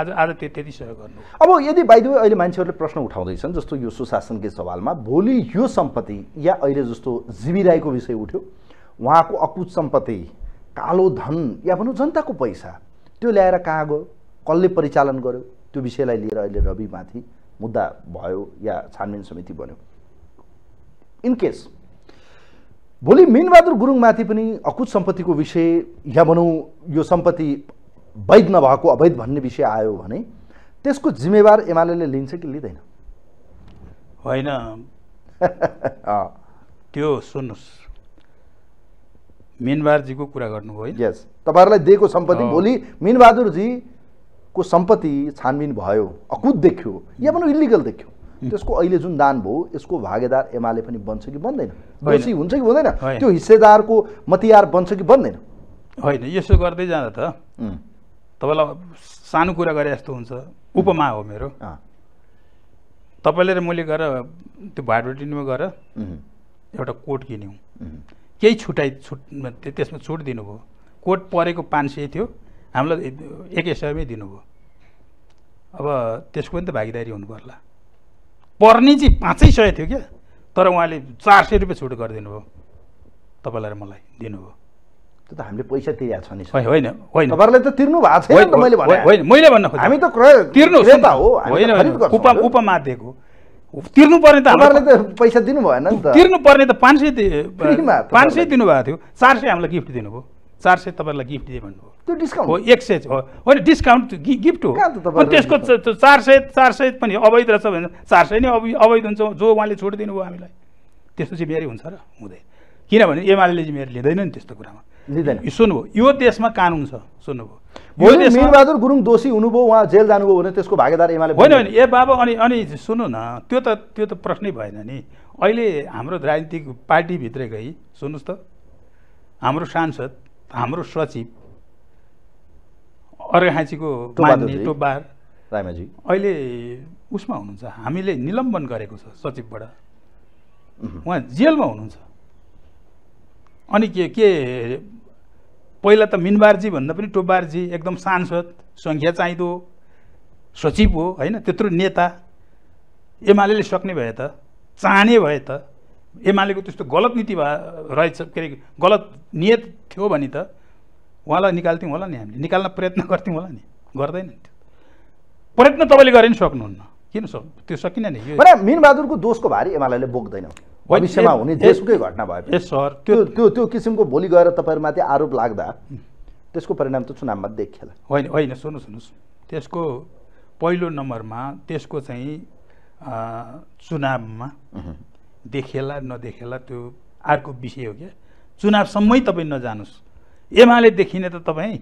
आज आज त्यति सहयोग गर्नु अब यदि बाइदु अहिले मान्छेहरूले प्रश्न उठाउँदैछन् जस्तो यो सुशासनकै सवालमा भोलि यो सम्पत्ति या अहिले जस्तो जीवी राईको विषय उठ्यो उहाँको अकुत सम्पत्ति कालो धन या भनौँ जनताको पैसा त्यो ल्याएर कहाँ गयो कसले परिचालन गर्यो त्यो विषयलाई लिएर अहिले रविमाथि मुद्दा भयो या छानबिन समिति बन्यो इनकेस भोलि मिनबहादुर गुरुङमाथि पनि अकुत सम्पत्तिको विषय या भनौँ यो सम्पत्ति वैध नभएको अवैध भन्ने विषय आयो भने त्यसको जिम्मेवार एमाले लिन्छ कि लिँदैन होइन त्यो सुन्नुहोस् मिनबहादुरजीको कुरा गर्नु गर्नुभयो यस तपाईँहरूलाई दिएको सम्पत्ति भोलि मिनबहादुरजीको सम्पत्ति छानबिन भयो अकुत देख्यो या भनौँ इलिगल देख्यो त्यसको अहिले जुन दान भयो यसको भागेदार एमाले पनि बन्छ कि बन्दैन बेसी हुन्छ कि हुँदैन त्यो हिस्सेदारको मतियार बन्छ कि बन्दैन होइन यसो गर्दै जाँदा त तपाईँलाई सानो कुरा गरे जस्तो हुन्छ उपमा हो मेरो तपाईँले र मैले गएर त्यो भाइब्रेटिनमा गएर एउटा कोट किन्यौँ केही छुट्याइ छुट त्यसमा छुट दिनुभयो कोट परेको पाँच सय थियो हामीलाई एक सयमै दिनुभयो अब त्यसको पनि त भागीदारी हुनु पर्ला पर्ने चाहिँ पाँचै सय थियो क्या तर उहाँले चार सय रुपियाँ छुट गरिदिनु भयो तपाईँलाई मलाई दिनुभयो त्यो त हामीले पैसा तिरेको छ नि होइन होइन तपाईँहरूले त तिर्नु भएको छैन होइन मैले भन्न खोजेँ हामी त तिर्नु होइन उपमा उपमा दिएको तिर्नु पर्ने त त पैसा दिनु भएन तिर्नु पर्ने त पाँच सय पाँच सय दिनुभएको थियो चार सय हामीलाई गिफ्ट दिनुभयो चार सय तपाईँलाई गिफ्ट दिएँ भन्नुभयो त्यो डिस्काउन्ट हो एक सय हो होइन डिस्काउन्ट गिफ्ट हो अनि त्यसको चार सय चार सय पनि अवैध रहेछ भने चार सय नै अवैध अवैध हुन्छ जो उहाँले छोडिदिनु दिनुभयो हामीलाई त्यस्तो चाहिँ हुन्छ र हुँदै किनभने एमाले चाहिँ मेरो लिँदैन नि त्यस्तो कुरामा लिँदैन सुन्नुभयो यो देशमा कानुन छ सुन्नुभयो बहादुर गुरुङ दोषी हुनुभयो उहाँ जेल जानुभयो भने त्यसको भागेदार एमाले होइन होइन ए बाबा अनि अनि सुन्नु न त्यो त त्यो त प्रश्नै भएन नि अहिले हाम्रो राजनीतिक पार्टीभित्रै गई सुन्नुहोस् त हाम्रो सांसद हाम्रो सचिव अर्घाँचीको मान्ने टोबार रायमाजी अहिले उसमा हुनुहुन्छ हामीले निलम्बन गरेको छ सचिवबाट उहाँ जेलमा हुनुहुन्छ अनि के के पहिला त मिनबारजी भन्दा पनि टोबारजी एकदम सांसद सङ्ख्या चाहिँदो सचिव हो होइन त्यत्रो नेता एमाले सक्ने भए त चाहने भए त एमालेको त्यस्तो गलत नीति भए रहेछ के अरे गलत नियत थियो भने त उहाँलाई निकाल्थ्यौँ होला नि हामीले निकाल्न प्रयत्न गर्थ्यौँ होला नि गर्दैन नि त्यो प्रयत्न तपाईँले गरे नि सक्नुहुन्न किन सक्नु त्यो सकिन नि मिनबहादुरको दोषको भारी एमाले बोक्दैन भविष्यमा हुने देशकै घटना भयो सर त्यो त्यो त्यो किसिमको भोलि गएर तपाईँहरूमाथि आरोप लाग्दा त्यसको परिणाम त चुनावमा देखिएला होइन होइन सुन्नुहोस् सुन्नुहोस् त्यसको पहिलो नम्बरमा त्यसको चाहिँ चुनावमा देखेला नदेखेला त्यो अर्को विषय हो क्या चुनावसम्मै तपाईँ नजानुहोस् एमाले देखिने त तपाईँ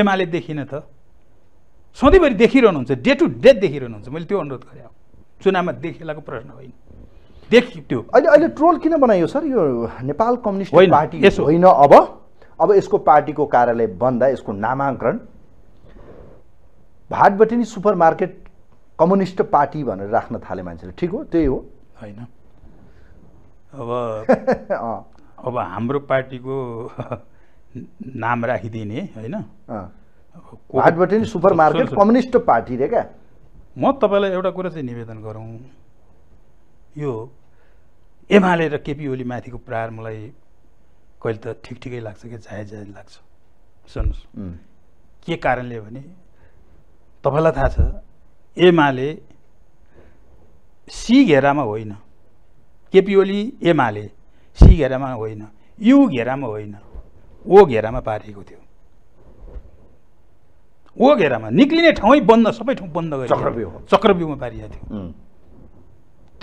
एमाले देखिने त सधैँभरि देखिरहनुहुन्छ डे टु डे देखिरहनुहुन्छ मैले त्यो अनुरोध गरेँ चुनावमा देखेलाको प्रश्न होइन देख त्यो अहिले अहिले ट्रोल किन बनाइयो सर यो नेपाल कम्युनिस्ट पार्टी होइन अब अब यसको पार्टीको कार्यालय बन्दा यसको नामाङ्करण Bhatbhateni supermarket communist party भनेर राख्न थाले मान्छेले ठिक हो त्यही हो होइन अब अब हाम्रो पार्टीको नाम राखिदिने होइन हाटबाट नि सुपर मार्केट कम्युनिस्ट पार्टी रे क्या म तपाईँलाई एउटा कुरा चाहिँ निवेदन गरौँ यो एमाले र केपी ओली माथिको प्रहार मलाई कहिले त ठिक ठिकै लाग्छ कि जायज जायज लाग्छ सुन्नुहोस् के कारणले भने तपाईँलाई थाहा छ एमाले सी घेरामा होइन केपी ओली एमाले सी घेरामा होइन यु घेरामा होइन ओ घेरामा पारिएको थियो ओ घेरामा निक्लिने ठाउँै बन्द सबै ठाउँ बन्द गरेको चक्रव्यू चक्रव्यूमा पारिएको थियो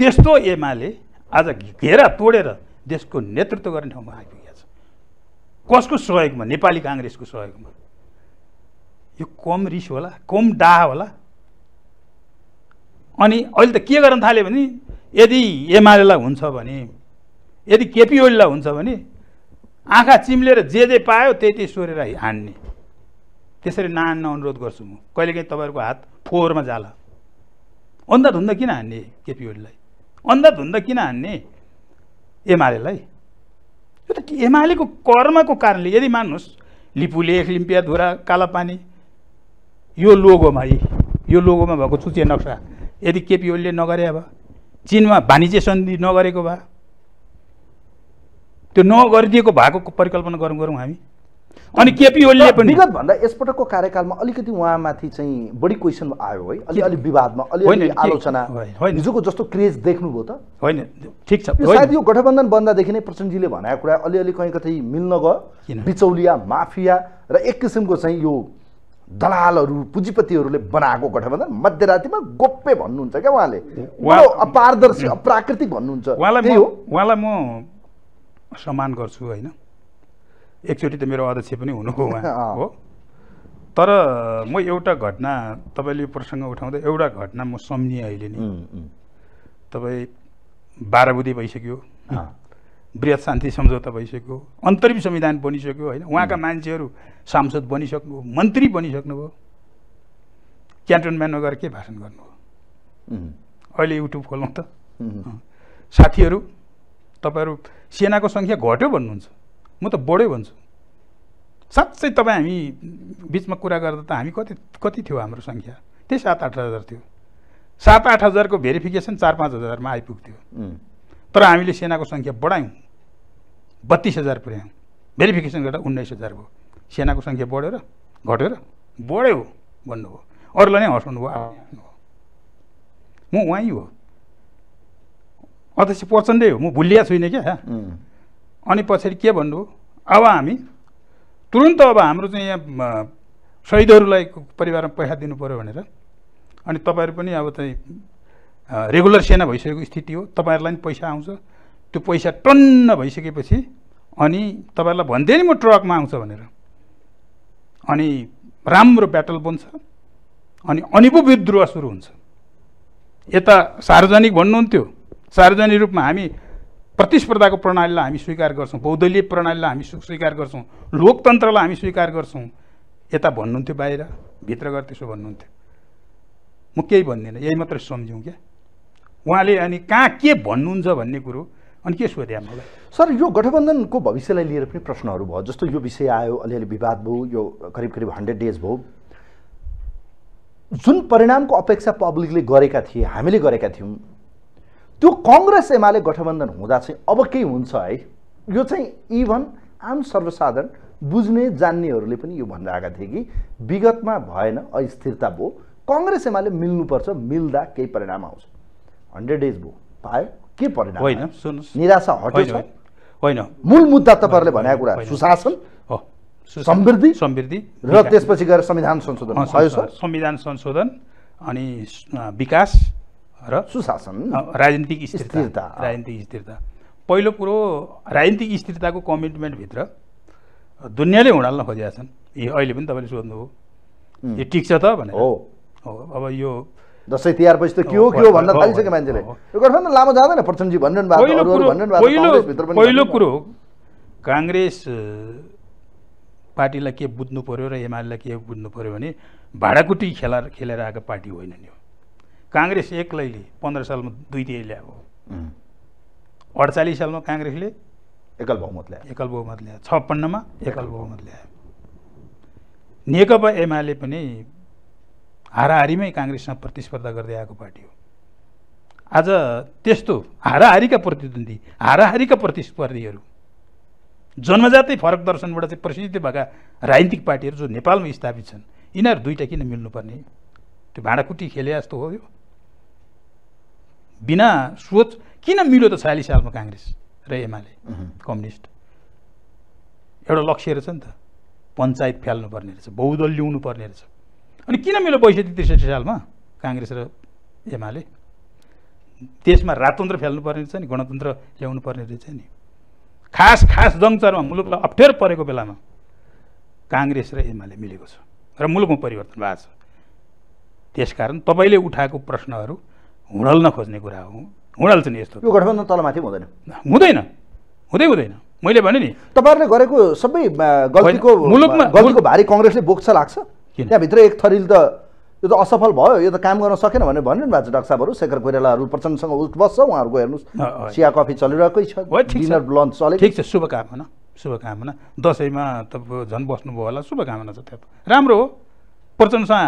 त्यस्तो एमाले आज घेरा तोडेर देशको नेतृत्व गर्ने ठाउँमा आइपुगेको छ कसको सहयोगमा नेपाली काङ्ग्रेसको सहयोगमा यो कम रिस होला कम डाह होला अनि अहिले त के गर्न थाल्यो भने यदि एमालेलाई हुन्छ भने यदि केपी ओलीलाई हुन्छ भने आँखा चिम्लेर जे जे पायो त्यही त्यही सोरेर हान्ने त्यसरी नहान्न अनुरोध गर्छु म कहिलेकाहीँ तपाईँहरूको हात फोहोरमा जाला अन्धा धुन्दा किन हान्ने केपी ओलीलाई अन्धा धुन्दा किन हान्ने एमालेलाई यो त एमालेको कर्मको कारणले यदि मान्नुहोस् लिपुले लिम्पिया धुरा कालापानी यो लोगोमा यी यो लोगोमा भएको चुचे नक्सा यदि केपी ओलीले नगरे अब चिनमा वाणिज्य सन्धि नगरेको भए त्यो नगरिदिएको भएको परिकल्पना गरौँ गरौँ हामी अनि केपी ओलीले पनि विगत भन्दा यसपटकको कार्यकालमा अलिकति उहाँमाथि चाहिँ बढी क्वेसन आयो है अलि अलि विवादमा अलि आलोचना होइन हिजोको जस्तो क्रेज देख्नुभयो त होइन ठिक छ सायद यो गठबन्धन बन्दादेखि नै प्रचण्डजीले भनेको कुरा अलिअलि कहीँ कतै मिल्न गयो बिचौलिया माफिया र एक किसिमको चाहिँ यो दलालहरू पुँजीपतिहरूले बनाएको गठबन्धन मध्यरातिमा गोप्य भन्नुहुन्छ क्या उहाँले अपारदर्शी अप्राकृतिक भन्नुहुन्छ उहाँलाई उहाँलाई म सम्मान गर्छु होइन एकचोटि त मेरो अध्यक्ष पनि हुनुभयो उहाँ हो तर म एउटा घटना तपाईँले प्रसङ्ग उठाउँदा एउटा घटना म सम्झिएँ अहिले नि तपाईँ बाह्र बुधी भइसक्यो वृहत शान्ति सम्झौता भइसक्यो अन्तरिम संविधान बनिसक्यो होइन उहाँका मान्छेहरू सांसद बनिसक्नुभयो मन्त्री बनिसक्नुभयो क्यान्टोनमेन्टमा गएर के भाषण गर्नुभयो अहिले युट्युब खोलौँ त साथीहरू तपाईँहरू सेनाको सङ्ख्या घट्यो भन्नुहुन्छ म त बढ्यो भन्छु साँच्चै तपाईँ हामी बिचमा कुरा गर्दा त हामी कति कति थियो हाम्रो सङ्ख्या त्यही सात आठ हजार थियो सात आठ हजारको भेरिफिकेसन चार पाँच हजारमा आइपुग्थ्यो तर हामीले सेनाको सङ्ख्या बढायौँ बत्तिस हजार पुऱ्यायौँ भेरिफिकेसन गर्दा उन्नाइस हजार भयो सेनाको सङ्ख्या बढेर घटेर बढ्यो भन्नुभयो अरूलाई नै हँसाउनु भयो म उहाँ हो अध्यक्ष प्रचण्डै हो म भुलिया छुइनँ क्या अनि पछाडि के भन्नुभयो अब हामी तुरन्त अब हाम्रो चाहिँ यहाँ शहीदहरूलाई परिवारमा पैसा दिनु पऱ्यो भनेर अनि तपाईँहरू पनि अब चाहिँ रेगुलर सेना भइसकेको स्थिति हो तपाईँहरूलाई पनि पैसा आउँछ त्यो पैसा टन्न भइसकेपछि अनि तपाईँहरूलाई भन्दै नि म ट्रकमा आउँछ भनेर अनि राम्रो ब्याटल बन्छ अनि अनि पो विद्रोह सुरु हुन्छ यता सार्वजनिक भन्नुहुन्थ्यो सार्वजनिक रूपमा हामी प्रतिस्पर्धाको प्रणालीलाई हामी स्वीकार गर्छौँ बौद्धलीय प्रणालीलाई हामी स्वीकार गर्छौँ लोकतन्त्रलाई हामी स्वीकार गर्छौँ यता भन्नुहुन्थ्यो बाहिर भित्र गएर त्यसो भन्नुहुन्थ्यो म केही भन्दिनँ यही मात्रै सम्झौँ क्या उहाँले अनि कहाँ के भन्नुहुन्छ भन्ने कुरो अनि के सोध्या मलाई सर यो गठबन्धनको भविष्यलाई लिएर पनि प्रश्नहरू भयो जस्तो यो विषय आयो अलिअलि विवाद भयो यो करिब करिब हन्ड्रेड डेज भयो जुन परिणामको अपेक्षा पब्लिकले गरेका थिए हामीले गरेका थियौँ त्यो कङ्ग्रेस एमाले गठबन्धन हुँदा चाहिँ अब के हुन्छ है यो चाहिँ इभन आम सर्वसाधारण बुझ्ने जान्नेहरूले पनि यो भन्दै आएका थिए कि विगतमा भएन अस्थिरता भयो कङ्ग्रेस एमाले मिल्नुपर्छ मिल्दा केही परिणाम आउँछ हन्ड्रेड डेज भयो पायो के परिणाम होइन सुन्नुहोस् निराशा हटेछ होइन मूल मुद्दा तपाईँहरूले भनेको कुरा सुशासन समृद्धि समृद्धि र त्यसपछि गएर संविधान संशोधन संविधान संशोधन अनि विकास र सुशासन राजनीतिक स्थिरता राजनीतिक स्थिरता पहिलो कुरो राजनीतिक स्थिरताको कमिटमेन्टभित्र दुनियाँले हुँडाल्न खोजेका छन् ए अहिले पनि तपाईँले सोध्नुभयो यो टिक्छ त भनेर हो अब यो दसैँ तिहार पछि त के हो के हो भन्न थालिसक्यो मान्छेले यो गठबन्धन लामो जाँदैन प्रचण्डजी भन्नु भएको पहिलो कुरो काङ्ग्रेस पार्टीलाई के बुझ्नु पऱ्यो र एमालेलाई के बुझ्नु पऱ्यो भने भाँडाकुटी खेला खेलेर आएको पार्टी होइन नि हो काङ्ग्रेस एक्लैले पन्ध्र सालमा दुई तिहार ल्याएको अडचालिस सालमा काङ्ग्रेसले एकल बहुमत ल्यायो एकल बहुमत ल्यायो छप्पन्नमा एकल बहुमत ल्यायो नेकपा एमाले पनि हाराहारीमै काङ्ग्रेससँग प्रतिस्पर्धा गर्दै आएको पार्टी हो आज त्यस्तो हाराहारीका प्रतिद्वन्दी हाराहारीका प्रतिस्पर्धीहरू जन्मजातै फरक दर्शनबाट चाहिँ प्रसिद्ध भएका राजनीतिक पार्टीहरू जो नेपालमा स्थापित छन् यिनीहरू दुईवटा किन मिल्नुपर्ने त्यो भाँडाकुटी खेले जस्तो हो यो बिना सोच किन मिल्यो त छयालिस सालमा काङ्ग्रेस र एमाले कम्युनिस्ट एउटा लक्ष्य रहेछ नि त पञ्चायत फ्याल्नुपर्ने रहेछ बहुदल ल्याउनु पर्ने रहेछ अनि किन मिलो बैसठी त्रिसठी सालमा काङ्ग्रेस र एमाले देशमा राजतन्त्र पर्ने रहेछ नि गणतन्त्र ल्याउनु पर्ने रहेछ नि खास खास दङचरमा मुलुकलाई अप्ठ्यारो परेको बेलामा काङ्ग्रेस र एमाले मिलेको छ र मुलुकमा परिवर्तन भएको छ त्यसकारण तपाईँले उठाएको प्रश्नहरू हुँडल्न खोज्ने कुरा हो नि यस्तो यो गठबन्धन तलमाथि हुँदैन हुँदैन हुँदै हुँदैन मैले भने नि तपाईँहरूले गरेको सबै गल्तीको मुलुकमा गल्तीको भारी कङ्ग्रेसले बोक्छ लाग्छ त्यहाँभित्र एक थरिल त यो त असफल भयो यो त काम गर्न सकेन भनेर भनिरहनु भएको छ डाक्टर साहबहरू शेखर कोइरालाहरू प्रचण्डसँग उठ बस्छ उहाँहरूको हेर्नुहोस् चिया कफी चलिरहेकै छ डिनर लन्च चले ठिक छ शुभकामना शुभकामना दसैँमा तपाईँ झन् बस्नुभयो होला शुभकामना छ त्यहाँ राम्रो हो प्रचण्डसँग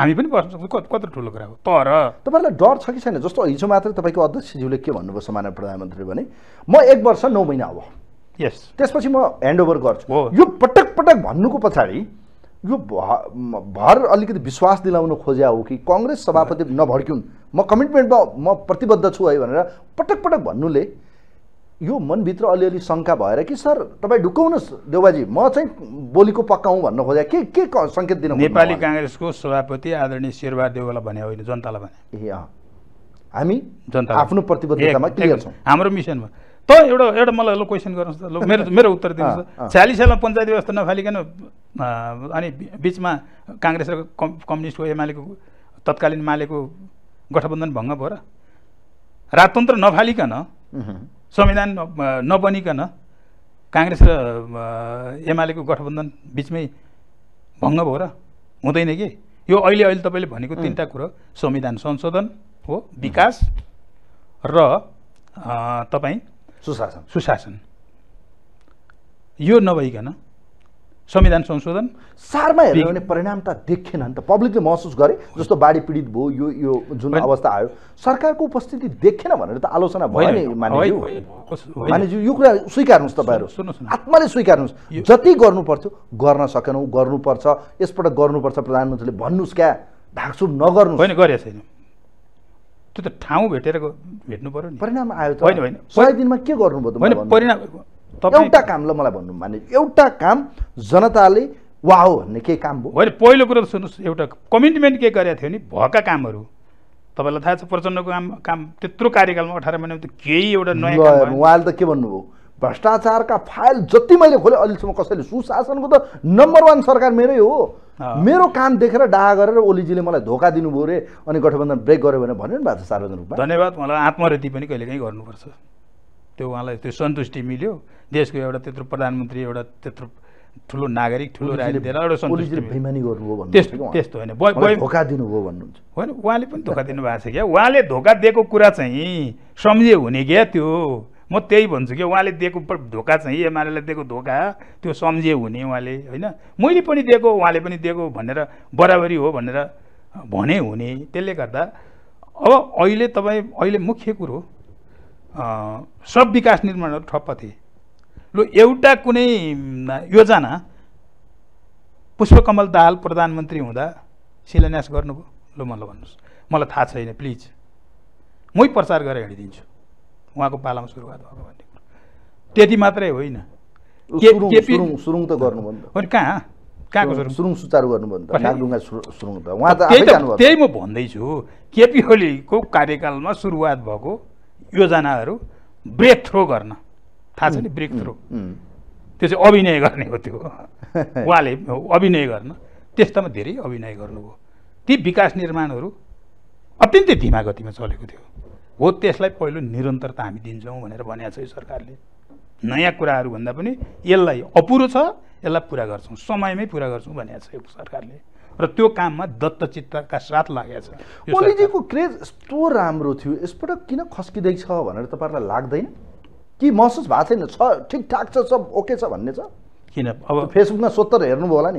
हामी पनि बस्न सक्छौँ कत्रो ठुलो कुरा हो तर तपाईँलाई डर छ कि छैन जस्तो हिजो मात्रै तपाईँको अध्यक्षज्यूले के भन्नुभयो मानव प्रधानमन्त्रीले भने म एक वर्ष नौ महिना अब यस त्यसपछि म ह्यान्डओभर गर्छु यो पटक पटक भन्नुको पछाडि यो भर अलिकति विश्वास दिलाउन खोज्या हो कि कङ्ग्रेस सभापति नभड्क्युन् म कमिटमेन्टमा म प्रतिबद्ध छु है भनेर पटक पटक भन्नुले यो मनभित्र अलिअलि शङ्का भएर कि सर तपाईँ ढुकाउनुहोस् देवबाजी म चाहिँ बोलीको पक्का हुँ भन्न खोजेँ के के सङ्केत दिनु नेपाली काङ्ग्रेसको सभापति आदरणीय शेरबहादुर देवलाई भने होइन जनतालाई भने ए हामी जनता आफ्नो प्रतिबद्धतामा क्लियर छौँ हाम्रो मिसनमा त एउटा एउटा मलाई ल क्वेसन गर्नुहोस् त ल मेरो मेरो उत्तर दिनुहोस् छ्यालिस सालमा पञ्चायत व्यवस्था नफालिकन अनि बिचमा काङ्ग्रेस र कम्युनिस्टको एमालेको तत्कालीन मालेको गठबन्धन भङ्ग भयो र राजतन्त्र नफालिकन संविधान नबनिकन काङ्ग्रेस र एमालेको गठबन्धन बिचमै भङ्ग भयो र हुँदैन कि यो अहिले अहिले तपाईँले भनेको तिनवटा कुरो संविधान संशोधन हो विकास र तपाईँ सुशासन सुशासन यो नभइकन संविधान संशोधन सारमा हेर्यो भने परिणाम त देखेन नि त पब्लिकले महसुस गरे जस्तो बाढी पीडित भयो यो यो जुन अवस्था आयो सरकारको उपस्थिति देखेन भनेर त आलोचना भयो नि मानिज्यू यो कुरा स्वीकार्नुहोस् तपाईँहरू आत्माले स्वीकार्नुहोस् जति गर्नुपर्थ्यो गर्न सकेनौँ गर्नुपर्छ यसपटक गर्नुपर्छ प्रधानमन्त्रीले भन्नुहोस् क्या ढाकछुप नगर्नु होइन गरेको छैन त्यो त ठाउँ भेटेर भेट्नु पऱ्यो नि परिणाम आयो त होइन होइन सय दिनमा के गर्नुभयो त होइन परिणाम एउटा काम ल मलाई भन्नु माने एउटा काम जनताले वा हो भन्ने केही काम भयो होइन पहिलो कुरो त सुन्नुहोस् एउटा कमिटमेन्ट के गरेको थियो नि भएका कामहरू तपाईँलाई थाहा छ प्रचण्डको काम काम त्यत्रो कार्यकालमा अठार महिनामा त केही एउटा नयाँ उहाँले त के भन्नुभयो भ्रष्टाचारका फाइल जति मैले खोलेँ अहिलेसम्म कसैले सुशासनको त नम्बर वान सरकार मेरै हो मेरो काम देखेर डाहा गरेर ओलीजीले मलाई धोका दिनुभयो रे अनि गठबन्धन ब्रेक गर्यो भने भन्यो नि भएको छ सार्वजनिक रूपमा धन्यवाद मलाई आत्मरति पनि कहिलेकाहीँ गर्नुपर्छ त्यो उहाँलाई त्यो सन्तुष्टि मिल्यो देशको एउटा त्यत्रो प्रधानमन्त्री एउटा त्यत्रो ठुलो नागरिक ठुलो त्यस्तो होइन धोका दिनुभयो भन्नुहुन्छ होइन उहाँले पनि धोका दिनुभएको छ क्या उहाँले धोका दिएको कुरा चाहिँ सम्झे हुने क्या त्यो म त्यही भन्छु कि उहाँले दिएको धोका चाहिँ एमआलएलाई दिएको धोका त्यो सम्झे हुने उहाँले होइन मैले पनि दिएको उहाँले पनि दिएको भनेर बराबरी हो भनेर भने हुने त्यसले गर्दा अब अहिले तपाईँ अहिले मुख्य कुरो सब विकास निर्माणहरू ठप्प थिए लु एउटा कुनै योजना पुष्पकमल दाहाल प्रधानमन्त्री हुँदा शिलान्यास गर्नुभयो लु मलाई भन्नुहोस् मलाई थाहा छैन प्लिज मै प्रचार गरेर हिँडिदिन्छु उहाँको पालामा सुरुवात भएको भन्ने कुरो त्यति मात्रै होइन सुरुङ त कहाँ कहाँको सुरुङ सुचारू त्यही म भन्दैछु केपी ओलीको कार्यकालमा सुरुवात भएको योजनाहरू ब्रेक थ्रो गर्न थाहा छ नि ब्रेक थ्रो त्यो चाहिँ अभिनय गर्ने हो त्यो उहाँले अभिनय गर्न त्यस्तामा धेरै अभिनय गर्नुभयो ती विकास निर्माणहरू अत्यन्तै धिमा गतिमा चलेको थियो हो त्यसलाई पहिलो निरन्तरता हामी दिन्छौँ भनेर भनेको छ यो सरकारले नयाँ कुराहरू भन्दा पनि यसलाई अपुरो छ यसलाई पुरा गर्छौँ समयमै पुरा गर्छौँ भनेको छ यो सरकारले र त्यो काममा दत्तचित्तका साथ लागेको छ ओलीजीको क्रेज यस्तो राम्रो थियो यसपटक किन खस्किँदैछ भनेर तपाईँहरूलाई लाग्दैन कि महसुस भएको छैन छ ठिकठाक छ सब ओके छ भन्ने छ किन अब फेसबुकमा सोत्तर हेर्नुभयो होला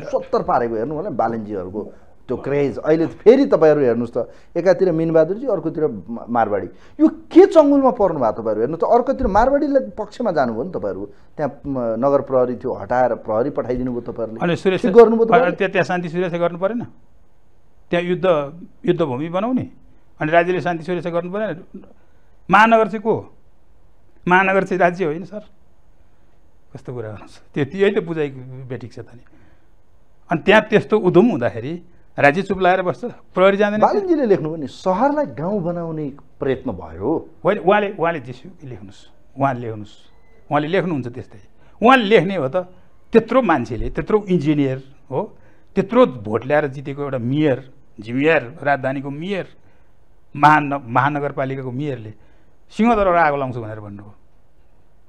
नि सोत्तर पारेको हेर्नु होला नि बालेन्जीहरूको त्यो क्रेज अहिले फेरि तपाईँहरू हेर्नुहोस् त एकातिर मिनबहादुरजी अर्कोतिर मारवाडी यो के चङ्गुलमा पर्नु भएको तपाईँहरू हेर्नु त अर्कोतिर मारवाडीलाई पक्षमा जानुभयो नि तपाईँहरू त्यहाँ नगर प्रहरी थियो हटाएर प्रहरी पठाइदिनु भयो तपाईँहरूले गर्नुभयो त्यहाँ शान्ति सुरक्षा गर्नु परेन त्यहाँ युद्ध युद्धभूमि बनाउने अनि राज्यले शान्ति सुरक्षा गर्नु परेन महानगर चाहिँ को हो महानगर चाहिँ राज्य होइन सर कस्तो कुरा गर्नुहोस् त्यो यही त बुझाइ भेटिक्छ त नि अनि त्यहाँ त्यस्तो उधुम हुँदाखेरि राज्य चुप लगाएर बस्छ प्रहरी जाँदैन बालिनजीले लेख्नुभयो नि सहरलाई गाउँ बनाउने प्रयत्न भयो होइन उहाँले उहाँले जेसु लेख्नुहोस् उहाँले लेख्नुहोस् उहाँले लेख्नुहुन्छ त्यस्तै उहाँले लेख्ने हो त त्यत्रो मान्छेले त्यत्रो इन्जिनियर हो त्यत्रो भोट ल्याएर जितेको एउटा मेयर झिमियर राजधानीको मेयर महान महानगरपालिकाको मेयरले सिंहदरबाट आगो लाउँछु भनेर भन्नुभयो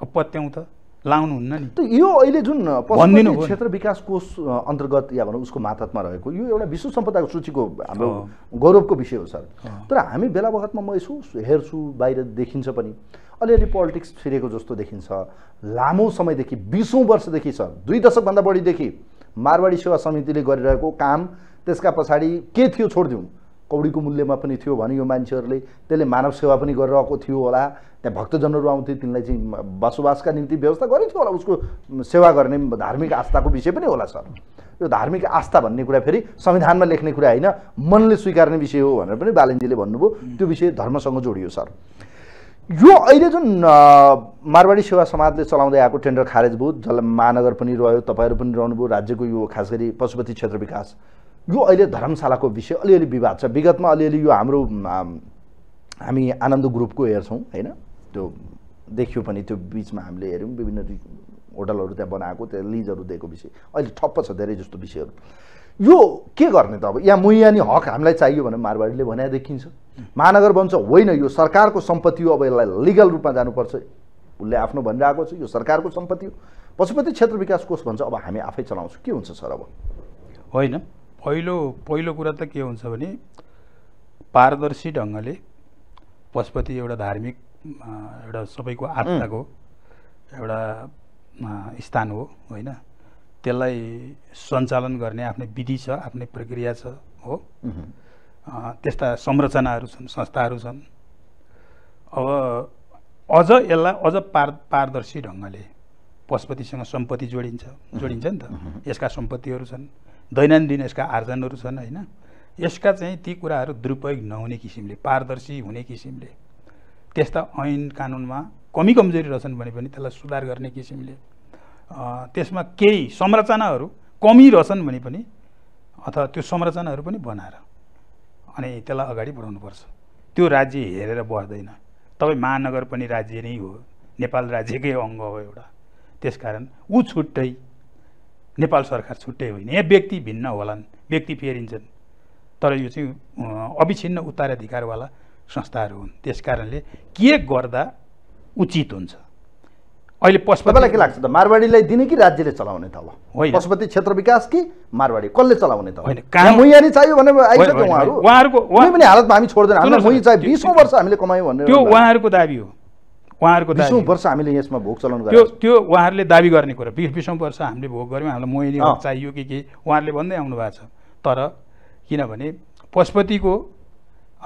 अब पत्याउँ त लाउनुहुन्न नि त यो अहिले जुन क्षेत्र विकास कोष अन्तर्गत या भनौँ उसको मातहतमा रहेको यो एउटा विश्व सम्पदाको सूचीको हाम्रो गौरवको विषय हो सर तर हामी बेला बखतमा म यसो हेर्छु बाहिर देखिन्छ पनि अलिअलि पोलिटिक्स फिरेको जस्तो देखिन्छ लामो समयदेखि बिसौँ वर्षदेखि सर दुई दशकभन्दा बढीदेखि मारवाडी सेवा समितिले गरिरहेको काम त्यसका पछाडि के थियो छोडिदिउँ कौडीको मूल्यमा पनि थियो भने यो मान्छेहरूले त्यसले मानव सेवा पनि गरिरहेको थियो होला त्यहाँ भक्तजनहरू आउँथे तिनलाई चाहिँ बसोबासका निम्ति व्यवस्था गरेको होला उसको सेवा गर्ने धार्मिक आस्थाको विषय पनि होला सर यो धार्मिक आस्था भन्ने कुरा फेरि संविधानमा लेख्ने कुरा होइन मनले स्वीकार्ने विषय हो भनेर पनि बालेन्जीले भन्नुभयो त्यो विषय धर्मसँग जोडियो सर यो अहिले जुन मारवाडी सेवा समाजले चलाउँदै आएको टेन्डर खारेज भयो जसलाई महानगर पनि रह्यो तपाईँहरू पनि रहनुभयो राज्यको यो खास गरी पशुपति क्षेत्र विकास यो अहिले धर्मशालाको विषय अलिअलि विवाद छ विगतमा अलिअलि यो हाम्रो हामी आनन्द ग्रुपको हेर्छौँ होइन त्यो देखियो पनि त्यो बिचमा हामीले हेऱ्यौँ विभिन्न होटलहरू त्यहाँ बनाएको त्यहाँ लिजहरू दिएको विषय अहिले ठप्प छ धेरै जस्तो विषयहरू यो के गर्ने त अब यहाँ मुयानी हक हामीलाई चाहियो भने मारवाडीले भने देखिन्छ महानगर बन्छ होइन यो सरकारको सम्पत्ति हो अब यसलाई लिगल रूपमा जानुपर्छ उसले आफ्नो भनिरहेको छ यो सरकारको सम्पत्ति हो पशुपति क्षेत्र विकास कोष भन्छ अब हामी आफै चलाउँछौँ के हुन्छ सर अब होइन पहिलो पहिलो कुरा त के हुन्छ भने पारदर्शी ढङ्गले पशुपति एउटा धार्मिक एउटा सबैको आत्माको एउटा स्थान हो होइन त्यसलाई सञ्चालन गर्ने आफ्नै विधि छ आफ्नै प्रक्रिया छ हो त्यस्ता संरचनाहरू छन् संस्थाहरू छन् अब अझ यसलाई अझ पार पारदर्शी ढङ्गले पशुपतिसँग सम्पत्ति जोडिन्छ जोडिन्छ नि त यसका सम्पत्तिहरू छन् दैनन्दिन यसका आर्जनहरू छन् होइन यसका चाहिँ ती कुराहरू दुरुपयोग नहुने किसिमले पारदर्शी हुने किसिमले त्यस्ता ऐन कानुनमा कमी कमजोरी रहेछन् भने पनि त्यसलाई सुधार गर्ने किसिमले त्यसमा केही संरचनाहरू कमी रहेछन् भने पनि अथवा त्यो संरचनाहरू पनि बनाएर अनि त्यसलाई अगाडि बढाउनुपर्छ त्यो राज्य हेरेर बस्दैन तपाईँ महानगर पनि राज्य नै हो नेपाल राज्यकै अङ्ग हो एउटा त्यसकारण ऊ छुट्टै नेपाल सरकार छुट्टै होइन यहाँ व्यक्ति भिन्न होलान् व्यक्ति फेरिन्छन् तर यो चाहिँ अविछिन्न उत्तराधिकारवाला संस्थाहरू हुन् त्यस कारणले के गर्दा उचित हुन्छ अहिले पशुपतिलाई के लाग्छ त मारवाडीलाई दिने कि राज्यले चलाउने त अब पशुपति क्षेत्र विकास कि मारवाडी कसले चलाउने त होइन चाहियो भने उहाँहरूको कुनै पनि हालतमा हामी छोड्दैन बिसौँ वर्ष हामीले कमायौँ भनेर त्यो उहाँहरूको दाबी हो उहाँहरूको बिसौँ वर्ष हामीले यसमा भोग चलाउनु त्यो त्यो उहाँहरूले दाबी गर्ने कुरा बिस बिसौँ वर्ष हामीले भोग गऱ्यौँ हामीलाई मोहिनी चाहियो कि के उहाँहरूले भन्दै आउनु भएको छ तर किनभने पशुपतिको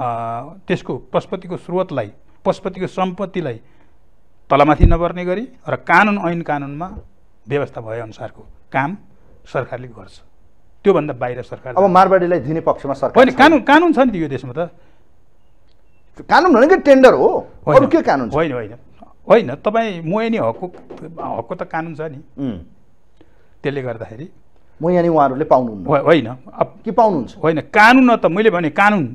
त्यसको पशुपतिको स्रोतलाई पशुपतिको सम्पत्तिलाई तलमाथि नबर्ने गरी र कानुन ऐन कानुनमा व्यवस्था भएअनुसारको काम सरकारले गर्छ त्योभन्दा बाहिर सरकार अब मारवाडीलाई दिने पक्षमा सरकार होइन कानुन कानुन छ नि यो देशमा त कानुन भनेको टेन्डर हो के कानुन होइन होइन होइन तपाईँ म मोयनी हकको हकको त कानुन छ नि त्यसले गर्दाखेरि म मोयनी उहाँहरूले पाउनुहुन्न होइन अब के पाउनुहुन्छ होइन कानुन त मैले भने कानुन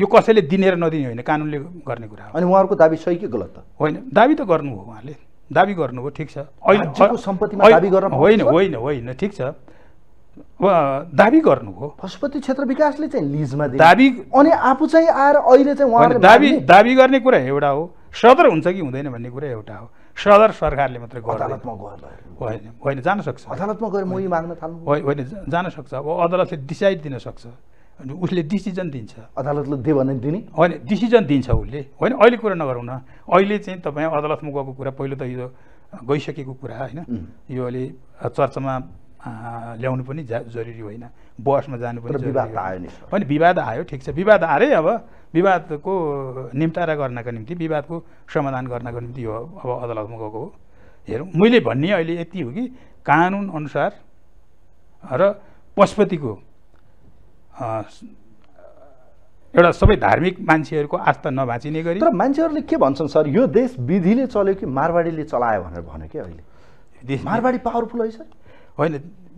यो कसैले दिने र नदिने होइन कानुनले गर्ने कुरा हो अनि उहाँहरूको दाबी सही कि गलत त होइन दाबी त गर्नु हो उहाँले दाबी गर्नु हो ठिक छ अहिले सम्पत्तिमा दाबी गर्न होइन होइन होइन ठिक छ दाबी गर्नु हो पशुपति क्षेत्र विकासले चाहिँ लिजमा दाबी अनि आफू चाहिँ आएर अहिले चाहिँ उहाँले दाबी दाबी गर्ने कुरा एउटा हो सदर हुन्छ कि हुँदैन भन्ने कुरा एउटा हो सदर सरकारले मात्रै अदालतमा होइन होइन जान सक्छ अदालतमा गएर मुही माग्न थाल्नु होइन जान सक्छ अब अदालतले डिसाइड दिन सक्छ अनि उसले डिसिजन दिन्छ अदालतले दियो भने दिने होइन डिसिजन दिन्छ उसले होइन अहिले कुरा नगरौँ न अहिले चाहिँ तपाईँ अदालतमा गएको कुरा पहिलो त यो गइसकेको कुरा होइन यो अहिले चर्चामा ल्याउनु पनि जा जरुरी होइन बहसमा जानु पनि विवाद आयो नि होइन विवाद आयो ठिक छ विवाद आएरै अब विवादको निम्टारा गर्नको निम्ति विवादको समाधान गर्नको निम्ति यो अब अदालतमा गएको हो हेरौँ मैले भन्ने अहिले यति हो कि कानुन अनुसार र पशुपतिको एउटा सबै धार्मिक मान्छेहरूको आस्था नभाँचिने गरी तर मान्छेहरूले के भन्छन् सर यो देश विधिले चल्यो कि मारवाडीले चलायो भनेर भन्यो क्या अहिले मारवाडी पावरफुल है सर होइन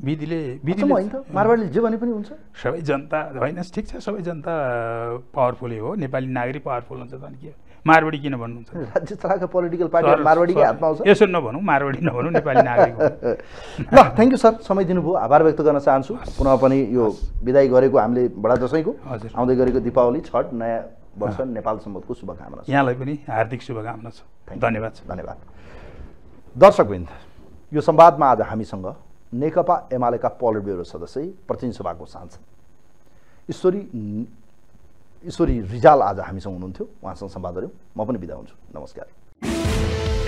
विधिले विधि होइन मारवाडीले जे भने पनि हुन्छ सबै जनता होइन ठिक छ सबै जनता पावरफुलै हो नेपाली नागरिक पावरफुल हुन्छ त अनि के मारवाडी किन भन्नुहुन्छ राज्य तहका पोलिटिकल पार्टी मारवाडीकै हातमा आउँछ यसो नभनौँ मारवाडी नभनौँ नेपाली नागरिक ल थ्याङ्क यू सर समय दिनुभयो आभार व्यक्त गर्न चाहन्छु पुनः पनि यो विदाई गरेको हामीले बडा दसैँको आउँदै गरेको दीपावली छठ नयाँ वर्ष नेपाल सम्बन्धको शुभकामना यहाँलाई पनि हार्दिक शुभकामना छ धन्यवाद धन्यवाद दर्शकवृन्द यो संवादमा आज हामीसँग नेकपा एमालेका पोलिट ब्युरो सदस्य प्रतिनिधि सभाको सांसद ईश्वरी ईश्वरी रिजाल आज हामीसँग हुनुहुन्थ्यो उहाँसँग सम्वाद गऱ्यौँ म पनि बिदा हुन्छु नमस्कार